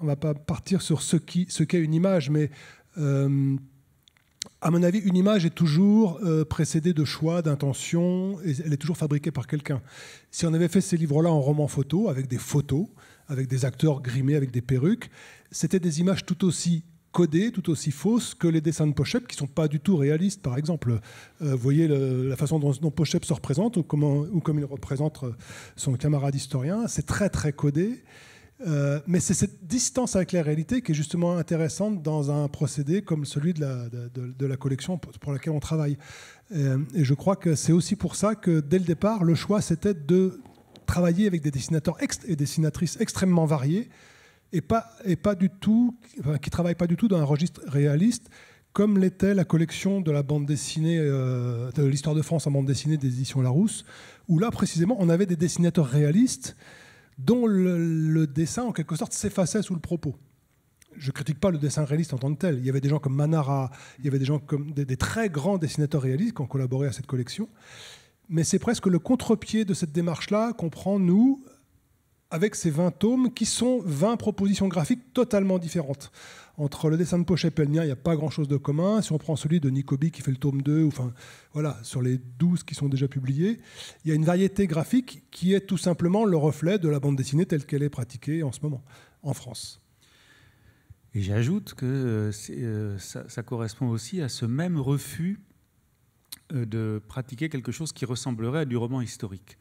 va pas partir sur ce qu'est une image, mais euh, à mon avis, une image est toujours euh, précédée de choix, d'intention, et elle est toujours fabriquée par quelqu'un. Si on avait fait ces livres-là en roman photo, avec des photos, avec des acteurs grimés, avec des perruques, c'était des images tout aussi codé tout aussi fausse que les dessins de Pochep, qui ne sont pas du tout réalistes, par exemple. Euh, vous voyez la façon dont, dont Pochep se représente, ou, comment, ou comme il représente euh, son camarade historien, c'est très très codé. Euh, mais c'est cette distance avec la réalité qui est justement intéressante dans un procédé comme celui de la, collection pour laquelle on travaille. Et, et je crois que c'est aussi pour ça que dès le départ, le choix, c'était de travailler avec des dessinateurs et dessinatrices extrêmement variés et pas, et pas du tout, qui travaille pas du tout dans un registre réaliste, comme l'était la collection de la bande dessinée, euh, de l'histoire de France en bande dessinée des éditions Larousse, où là précisément on avait des dessinateurs réalistes dont le, dessin en quelque sorte s'effaçait sous le propos. Je critique pas le dessin réaliste en tant que tel. Il y avait des gens comme Manara, il y avait des gens comme des, des très grands dessinateurs réalistes qui ont collaboré à cette collection. Mais c'est presque le contre-pied de cette démarche-là qu'on prend, nous, avec ces 20 tomes qui sont 20 propositions graphiques totalement différentes. Entre le dessin de poche et Pelmien, il n'y a pas grand-chose de commun. Si on prend celui de Nicobi qui fait le tome 2, enfin, voilà, sur les 12 qui sont déjà publiés, il y a une variété graphique qui est tout simplement le reflet de la bande dessinée telle qu'elle est pratiquée en ce moment en France. Et j'ajoute que euh, euh, ça, correspond aussi à ce même refus euh, de pratiquer quelque chose qui ressemblerait à du roman historique.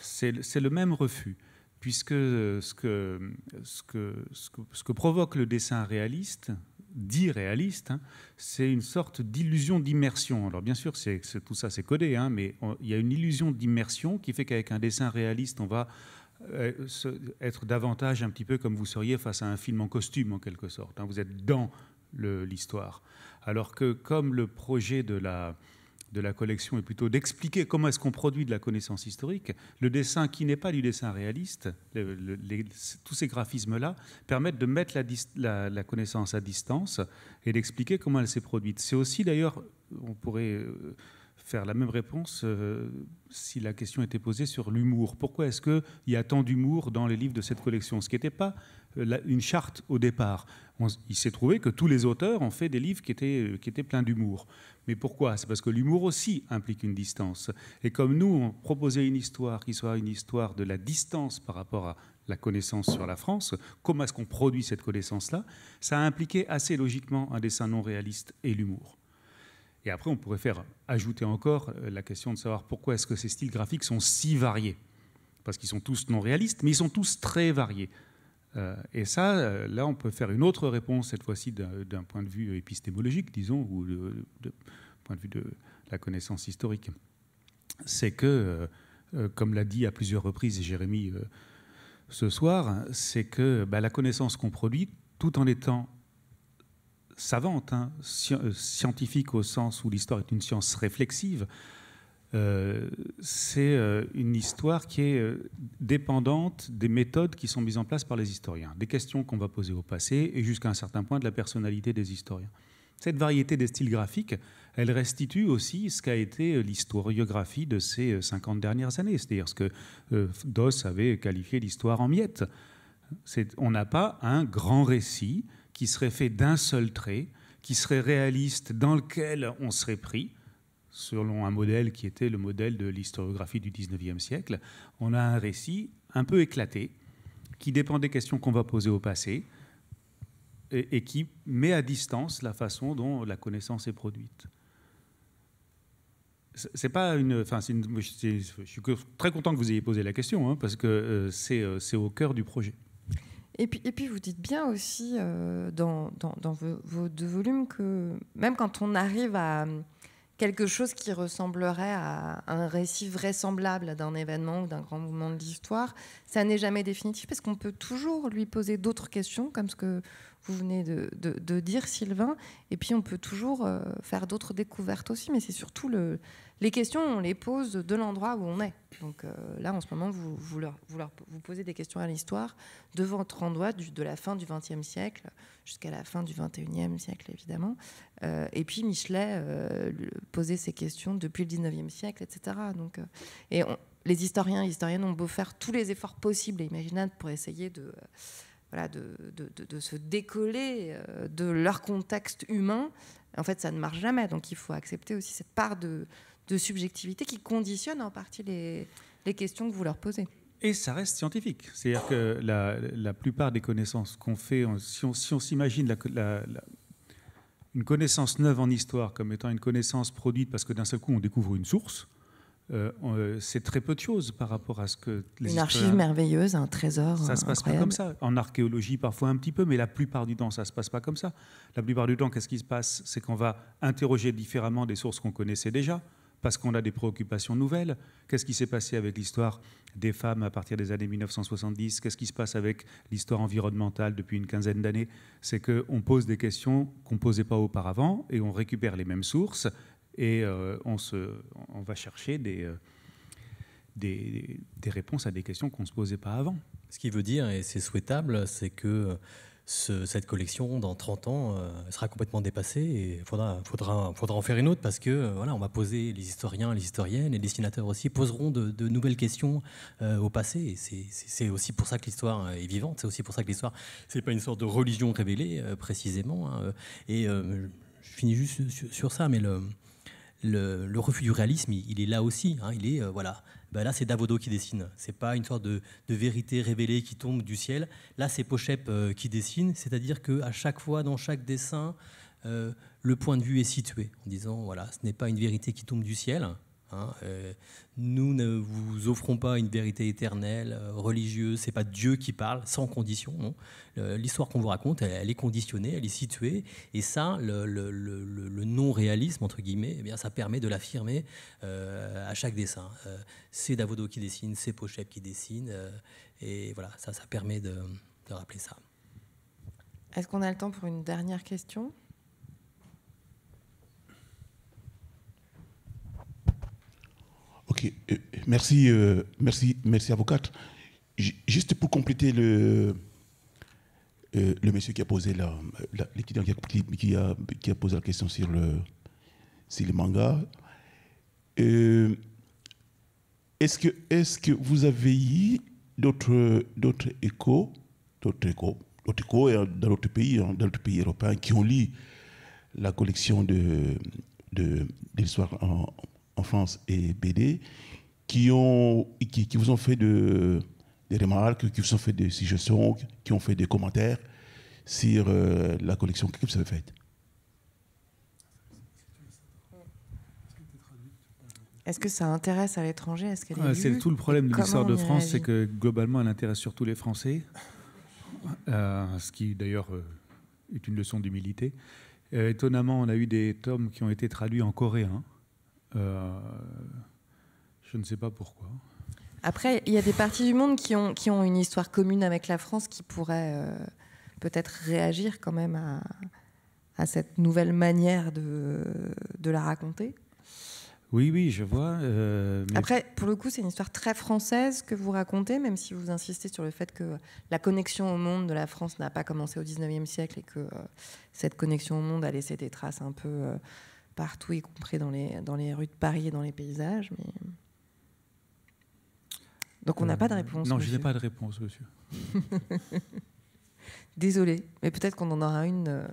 C'est le même refus puisque euh, ce que, ce que, ce que, provoque le dessin réaliste, dit réaliste, hein, c'est une sorte d'illusion d'immersion. Alors bien sûr, c'est, tout ça c'est codé, hein, mais il y a une illusion d'immersion qui fait qu'avec un dessin réaliste, on va euh, être davantage un petit peu comme vous seriez face à un film en costume en quelque sorte. Hein. Vous êtes dans l'histoire. Alors que comme le projet de la, de la collection est plutôt d'expliquer comment est-ce qu'on produit de la connaissance historique. Le dessin qui n'est pas du dessin réaliste, tous ces graphismes-là permettent de mettre la, la, connaissance à distance et d'expliquer comment elle s'est produite. C'est aussi d'ailleurs, on pourrait euh, faire la même réponse euh, si la question était posée sur l'humour. Pourquoi est-ce qu'il y a tant d'humour dans les livres de cette collection Ce qui n'était pas euh, une charte au départ. il s'est trouvé que tous les auteurs ont fait des livres qui étaient, euh, qui étaient pleins d'humour. Mais pourquoi C'est parce que l'humour aussi implique une distance. Et comme nous, on proposait une histoire qui soit une histoire de la distance par rapport à la connaissance sur la France, comment est-ce qu'on produit cette connaissance-là, ça a impliqué assez logiquement un dessin non réaliste et l'humour. Et après, on pourrait faire ajouter encore euh, la question de savoir pourquoi est-ce que ces styles graphiques sont si variés. Parce qu'ils sont tous non réalistes, mais ils sont tous très variés. Euh, et ça, euh, là, on peut faire une autre réponse, cette fois-ci d'un point de vue épistémologique, disons, ou d'un point de vue de la connaissance historique. C'est que, comme l'a dit à plusieurs reprises Jérémy ce soir, c'est que bah, la connaissance qu'on produit, tout en étant savante, hein. euh, scientifique au sens où l'histoire est une science réflexive, euh, c'est euh, une histoire qui est dépendante des méthodes qui sont mises en place par les historiens, des questions qu'on va poser au passé et jusqu'à un certain point de la personnalité des historiens. Cette variété des styles graphiques, elle restitue aussi ce qu'a été l'historiographie de ces 50 dernières années, c'est-à-dire ce que Doss avait qualifié l'histoire en miettes. On n'a pas un grand récit qui serait fait d'un seul trait, qui serait réaliste, dans lequel on serait pris, selon un modèle qui était le modèle de l'historiographie du XIXe siècle, on a un récit un peu éclaté, qui dépend des questions qu'on va poser au passé, et, qui met à distance la façon dont la connaissance est produite c'est pas une. Enfin, je suis très content que vous ayez posé la question, hein, parce que euh, euh, c'est au cœur du projet. Et puis, et puis vous dites bien aussi euh, dans, vos, vos, deux volumes que même quand on arrive à hum, quelque chose qui ressemblerait à un récit vraisemblable d'un événement ou d'un grand mouvement de l'histoire, ça n'est jamais définitif parce qu'on peut toujours lui poser d'autres questions comme ce que vous venez de, dire, Sylvain. Et puis, on peut toujours euh, faire d'autres découvertes aussi, mais c'est surtout les questions, on les pose de l'endroit où on est. Donc euh, là, en ce moment, vous, vous, leur, vous, posez des questions à l'histoire de votre endroit, de la fin du XXe siècle jusqu'à la fin du XXIe siècle, évidemment. Euh, et puis, Michelet posait ces questions depuis le XIXe siècle, etc. Donc, et les historiens et historiennes ont beau faire tous les efforts possibles et imaginables pour essayer de de, de, se décoller euh, de leur contexte humain, en fait, ça ne marche jamais. Donc il faut accepter aussi cette part de, subjectivité qui conditionne en partie les, questions que vous leur posez. Et ça reste scientifique. C'est-à-dire que la, plupart des connaissances qu'on fait, si on s'imagine la, une connaissance neuve en histoire comme étant une connaissance produite parce que d'un seul coup on découvre une source, euh, euh, c'est très peu de choses par rapport à ce que les Une archive merveilleuse, un trésor. Ça se passe pas comme ça. En archéologie, parfois un petit peu, mais la plupart du temps, ça se passe pas comme ça. La plupart du temps, qu'est-ce qui se passe C'est qu'on va interroger différemment des sources qu'on connaissait déjà, parce qu'on a des préoccupations nouvelles. Qu'est-ce qui s'est passé avec l'histoire des femmes à partir des années 1970 Qu'est-ce qui se passe avec l'histoire environnementale depuis une quinzaine d'années C'est qu'on pose des questions qu'on ne posait pas auparavant et on récupère les mêmes sources et euh, on, se, on va chercher des, euh, des, des réponses à des questions qu'on ne se posait pas avant. Ce qui veut dire, et c'est souhaitable, c'est que cette collection, dans 30 ans, euh, sera complètement dépassée et il faudra, faudra, en faire une autre parce que voilà, on va poser, les historiens, les historiennes, les dessinateurs aussi poseront de, nouvelles questions au passé. C'est aussi pour ça que l'histoire est vivante, c'est aussi pour ça que l'histoire, n'est pas une sorte de religion révélée précisément. Hein, et je finis juste sur, sur ça, mais le, le, refus du réalisme, il, est là aussi. Hein. il est, euh, voilà. Ben là, c'est Davodo qui dessine. C'est pas une sorte de, vérité révélée qui tombe du ciel. Là, c'est Pochep euh, qui dessine. C'est-à-dire qu'à chaque fois, dans chaque dessin, euh, le point de vue est situé en disant voilà, ce n'est pas une vérité qui tombe du ciel. Hein, euh, nous ne vous offrons pas une vérité éternelle, euh, religieuse, c'est pas Dieu qui parle, sans condition. L'histoire qu'on vous raconte, elle, est conditionnée, elle est située, et ça, le, non-réalisme, entre guillemets, eh bien, ça permet de l'affirmer euh, à chaque dessin. c'est Davodo qui dessine, c'est Pochep qui dessine, et voilà, ça, ça permet de, de rappeler ça. Est-ce qu'on a le temps pour une dernière question Euh, merci, euh, merci, merci avocate. juste pour compléter le, euh, le monsieur qui a posé la, l'étudiant qui, qui a, qui, a, posé la question sur le, sur le manga. est-ce que, est-ce que vous avez eu d'autres, d'autres échos, d'autres échos, d'autres échos hein, dans d'autres pays, hein, dans d'autres pays européens qui ont lu la collection de, de, de l'histoire en, en France et BD, qui, ont, qui, qui vous ont fait de, des remarques, qui vous ont fait des suggestions, qui ont fait des commentaires sur euh, la collection que vous avez faite. Est-ce que ça intéresse à l'étranger Est-ce C'est tout le problème de l'histoire de France, c'est que globalement, elle intéresse surtout les Français, euh, ce qui d'ailleurs euh, est une leçon d'humilité. étonnamment, on a eu des tomes qui ont été traduits en coréen. Euh, je ne sais pas pourquoi. Après, il y a des parties du monde qui ont, qui ont une histoire commune avec la France qui pourraient euh, peut-être réagir quand même à, à cette nouvelle manière de, de, la raconter. Oui, oui, je vois. Euh, Après, pour le coup, c'est une histoire très française que vous racontez, même si vous insistez sur le fait que la connexion au monde de la France n'a pas commencé au 19e siècle et que cette connexion au monde a laissé des traces un peu partout, y compris dans les, dans les rues de Paris et dans les paysages. Donc on n'a pas de euh, réponse. Non, je n'ai pas de réponse, monsieur. Désolé, mais peut-être qu'on en aura une euh,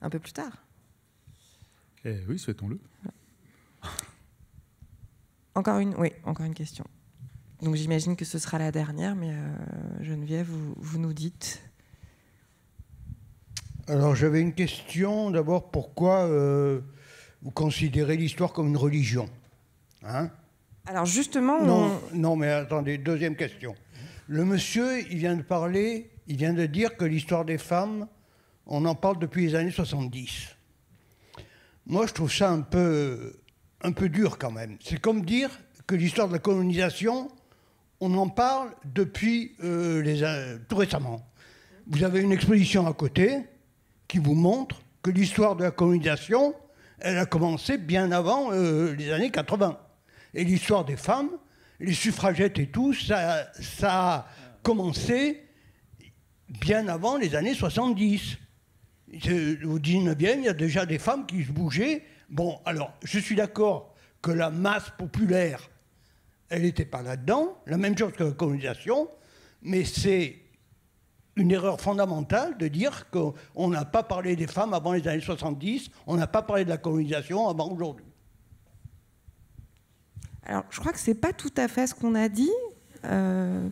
un peu plus tard. Eh oui, souhaitons-le. Encore une, oui, encore une question. Donc j'imagine que ce sera la dernière, mais euh, Geneviève, vous, vous nous dites. Alors j'avais une question. D'abord, pourquoi euh, vous considérez l'histoire comme une religion hein Alors justement... Non, non, mais attendez, deuxième question. Le monsieur, il vient de parler, il vient de dire que l'histoire des femmes, on en parle depuis les années 70. Moi, je trouve ça un peu, un peu dur quand même. C'est comme dire que l'histoire de la colonisation, on en parle depuis euh, les, euh, tout récemment. Vous avez une exposition à côté qui vous montre que l'histoire de la colonisation, elle a commencé bien avant euh, les années 80. Et l'histoire des femmes, les suffragettes et tout, ça, a commencé bien avant les années 70. Au 19e, il y a déjà des femmes qui se bougeaient. Bon, alors, je suis d'accord que la masse populaire, elle n'était pas là-dedans, la même chose que la colonisation, mais c'est une erreur fondamentale de dire qu'on n'a pas parlé des femmes avant les années 70, on n'a pas parlé de la colonisation avant aujourd'hui. Alors, je crois que c'est pas tout à fait ce qu'on a dit. Euh,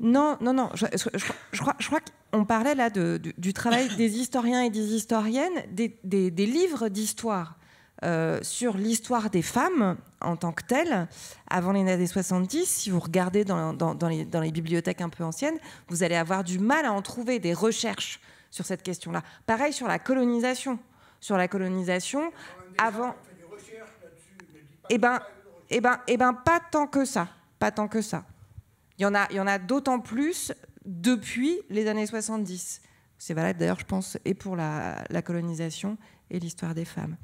non, non, non. Je, crois, qu'on parlait là de, du, travail des historiens et des historiennes, des livres d'histoire. Euh, sur l'histoire des femmes en tant que telles. Avant les années 70, si vous regardez dans, les, bibliothèques un peu anciennes, vous allez avoir du mal à en trouver des recherches sur cette question-là. Pareil sur la colonisation. Sur la colonisation, avant... Eh ben, eh ben, eh ben, pas tant que ça. Pas tant que ça. Il y en a, il y en a d'autant plus depuis les années 70. C'est valable d'ailleurs, je pense, et pour la colonisation et l'histoire des femmes.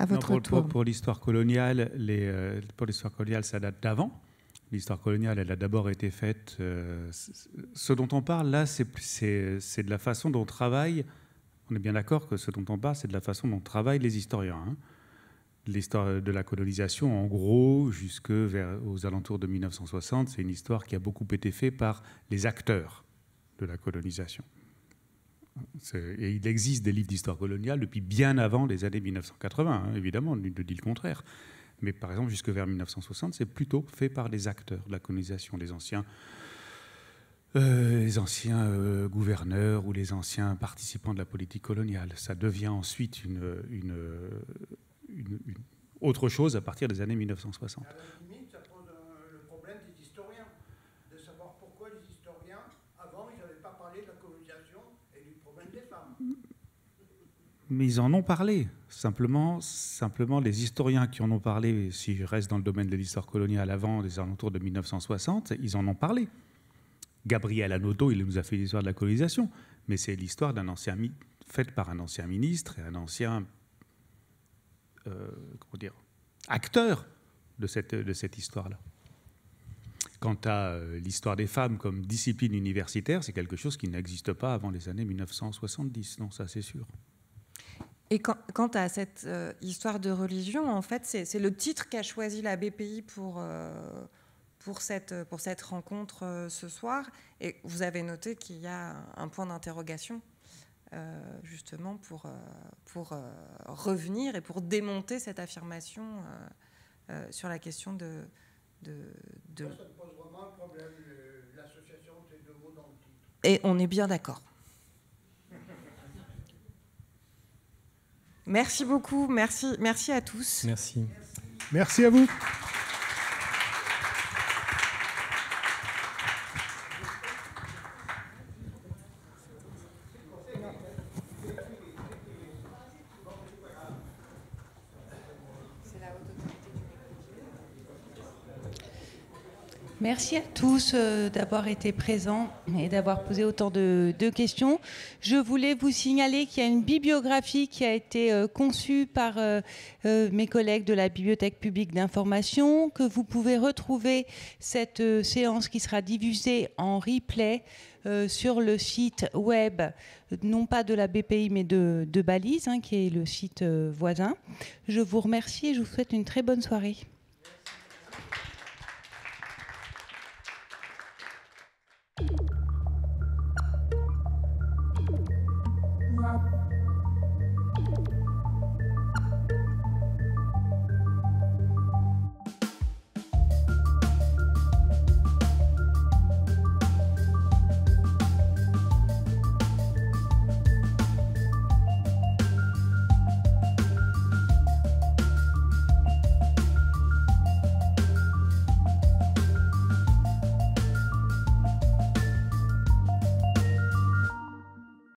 À pour, l'histoire coloniale, euh, pour l'histoire coloniale, ça date d'avant. L'histoire coloniale, elle a d'abord été faite. Euh, ce dont on parle là, c'est de la façon dont travaillent. On est bien d'accord que ce dont on parle, c'est de la façon dont travaillent les historiens. Hein. L'histoire de la colonisation, en gros, jusque vers aux alentours de 1960, c'est une histoire qui a beaucoup été faite par les acteurs de la colonisation. Et il existe des livres d'histoire coloniale depuis bien avant les années 1980, hein, évidemment, on ne dit le contraire. Mais par exemple, jusque vers 1960, c'est plutôt fait par des acteurs de la colonisation, euh, les anciens, les euh, anciens gouverneurs ou les anciens participants de la politique coloniale. Ça devient ensuite une autre chose à partir des années 1960. Mais ils en ont parlé. Simplement, simplement, les historiens qui en ont parlé, si je reste dans le domaine de l'histoire coloniale avant, des alentours de 1960, ils en ont parlé. Gabriel Anodo, il nous a fait l'histoire de la colonisation, mais c'est l'histoire d'un ancien faite par un ancien ministre et un ancien euh, acteur de cette, histoire-là. Quant à euh, l'histoire des femmes comme discipline universitaire, c'est quelque chose qui n'existe pas avant les années 1970, non, ça c'est sûr. Et quant à cette euh, histoire de religion, en fait, c'est le titre qu'a choisi la BPI pour, euh, pour, cette, pour cette rencontre euh, ce soir. Et vous avez noté qu'il y a un point d'interrogation, justement, pour, pour revenir et pour démonter cette affirmation sur la question de. Ça, pose vraiment problème, l'association dans le titre. Et on est bien d'accord. Merci beaucoup, merci, merci à tous. Merci. Merci à vous. Merci à tous euh, d'avoir été présents et d'avoir posé autant de, questions. Je voulais vous signaler qu'il y a une bibliographie qui a été euh, conçue par euh, mes collègues de la Bibliothèque publique d'information, que vous pouvez retrouver cette séance qui sera diffusée en replay sur le site web, non pas de la BPI, mais de, Balise, hein, qui est le site voisin. Je vous remercie et je vous souhaite une très bonne soirée.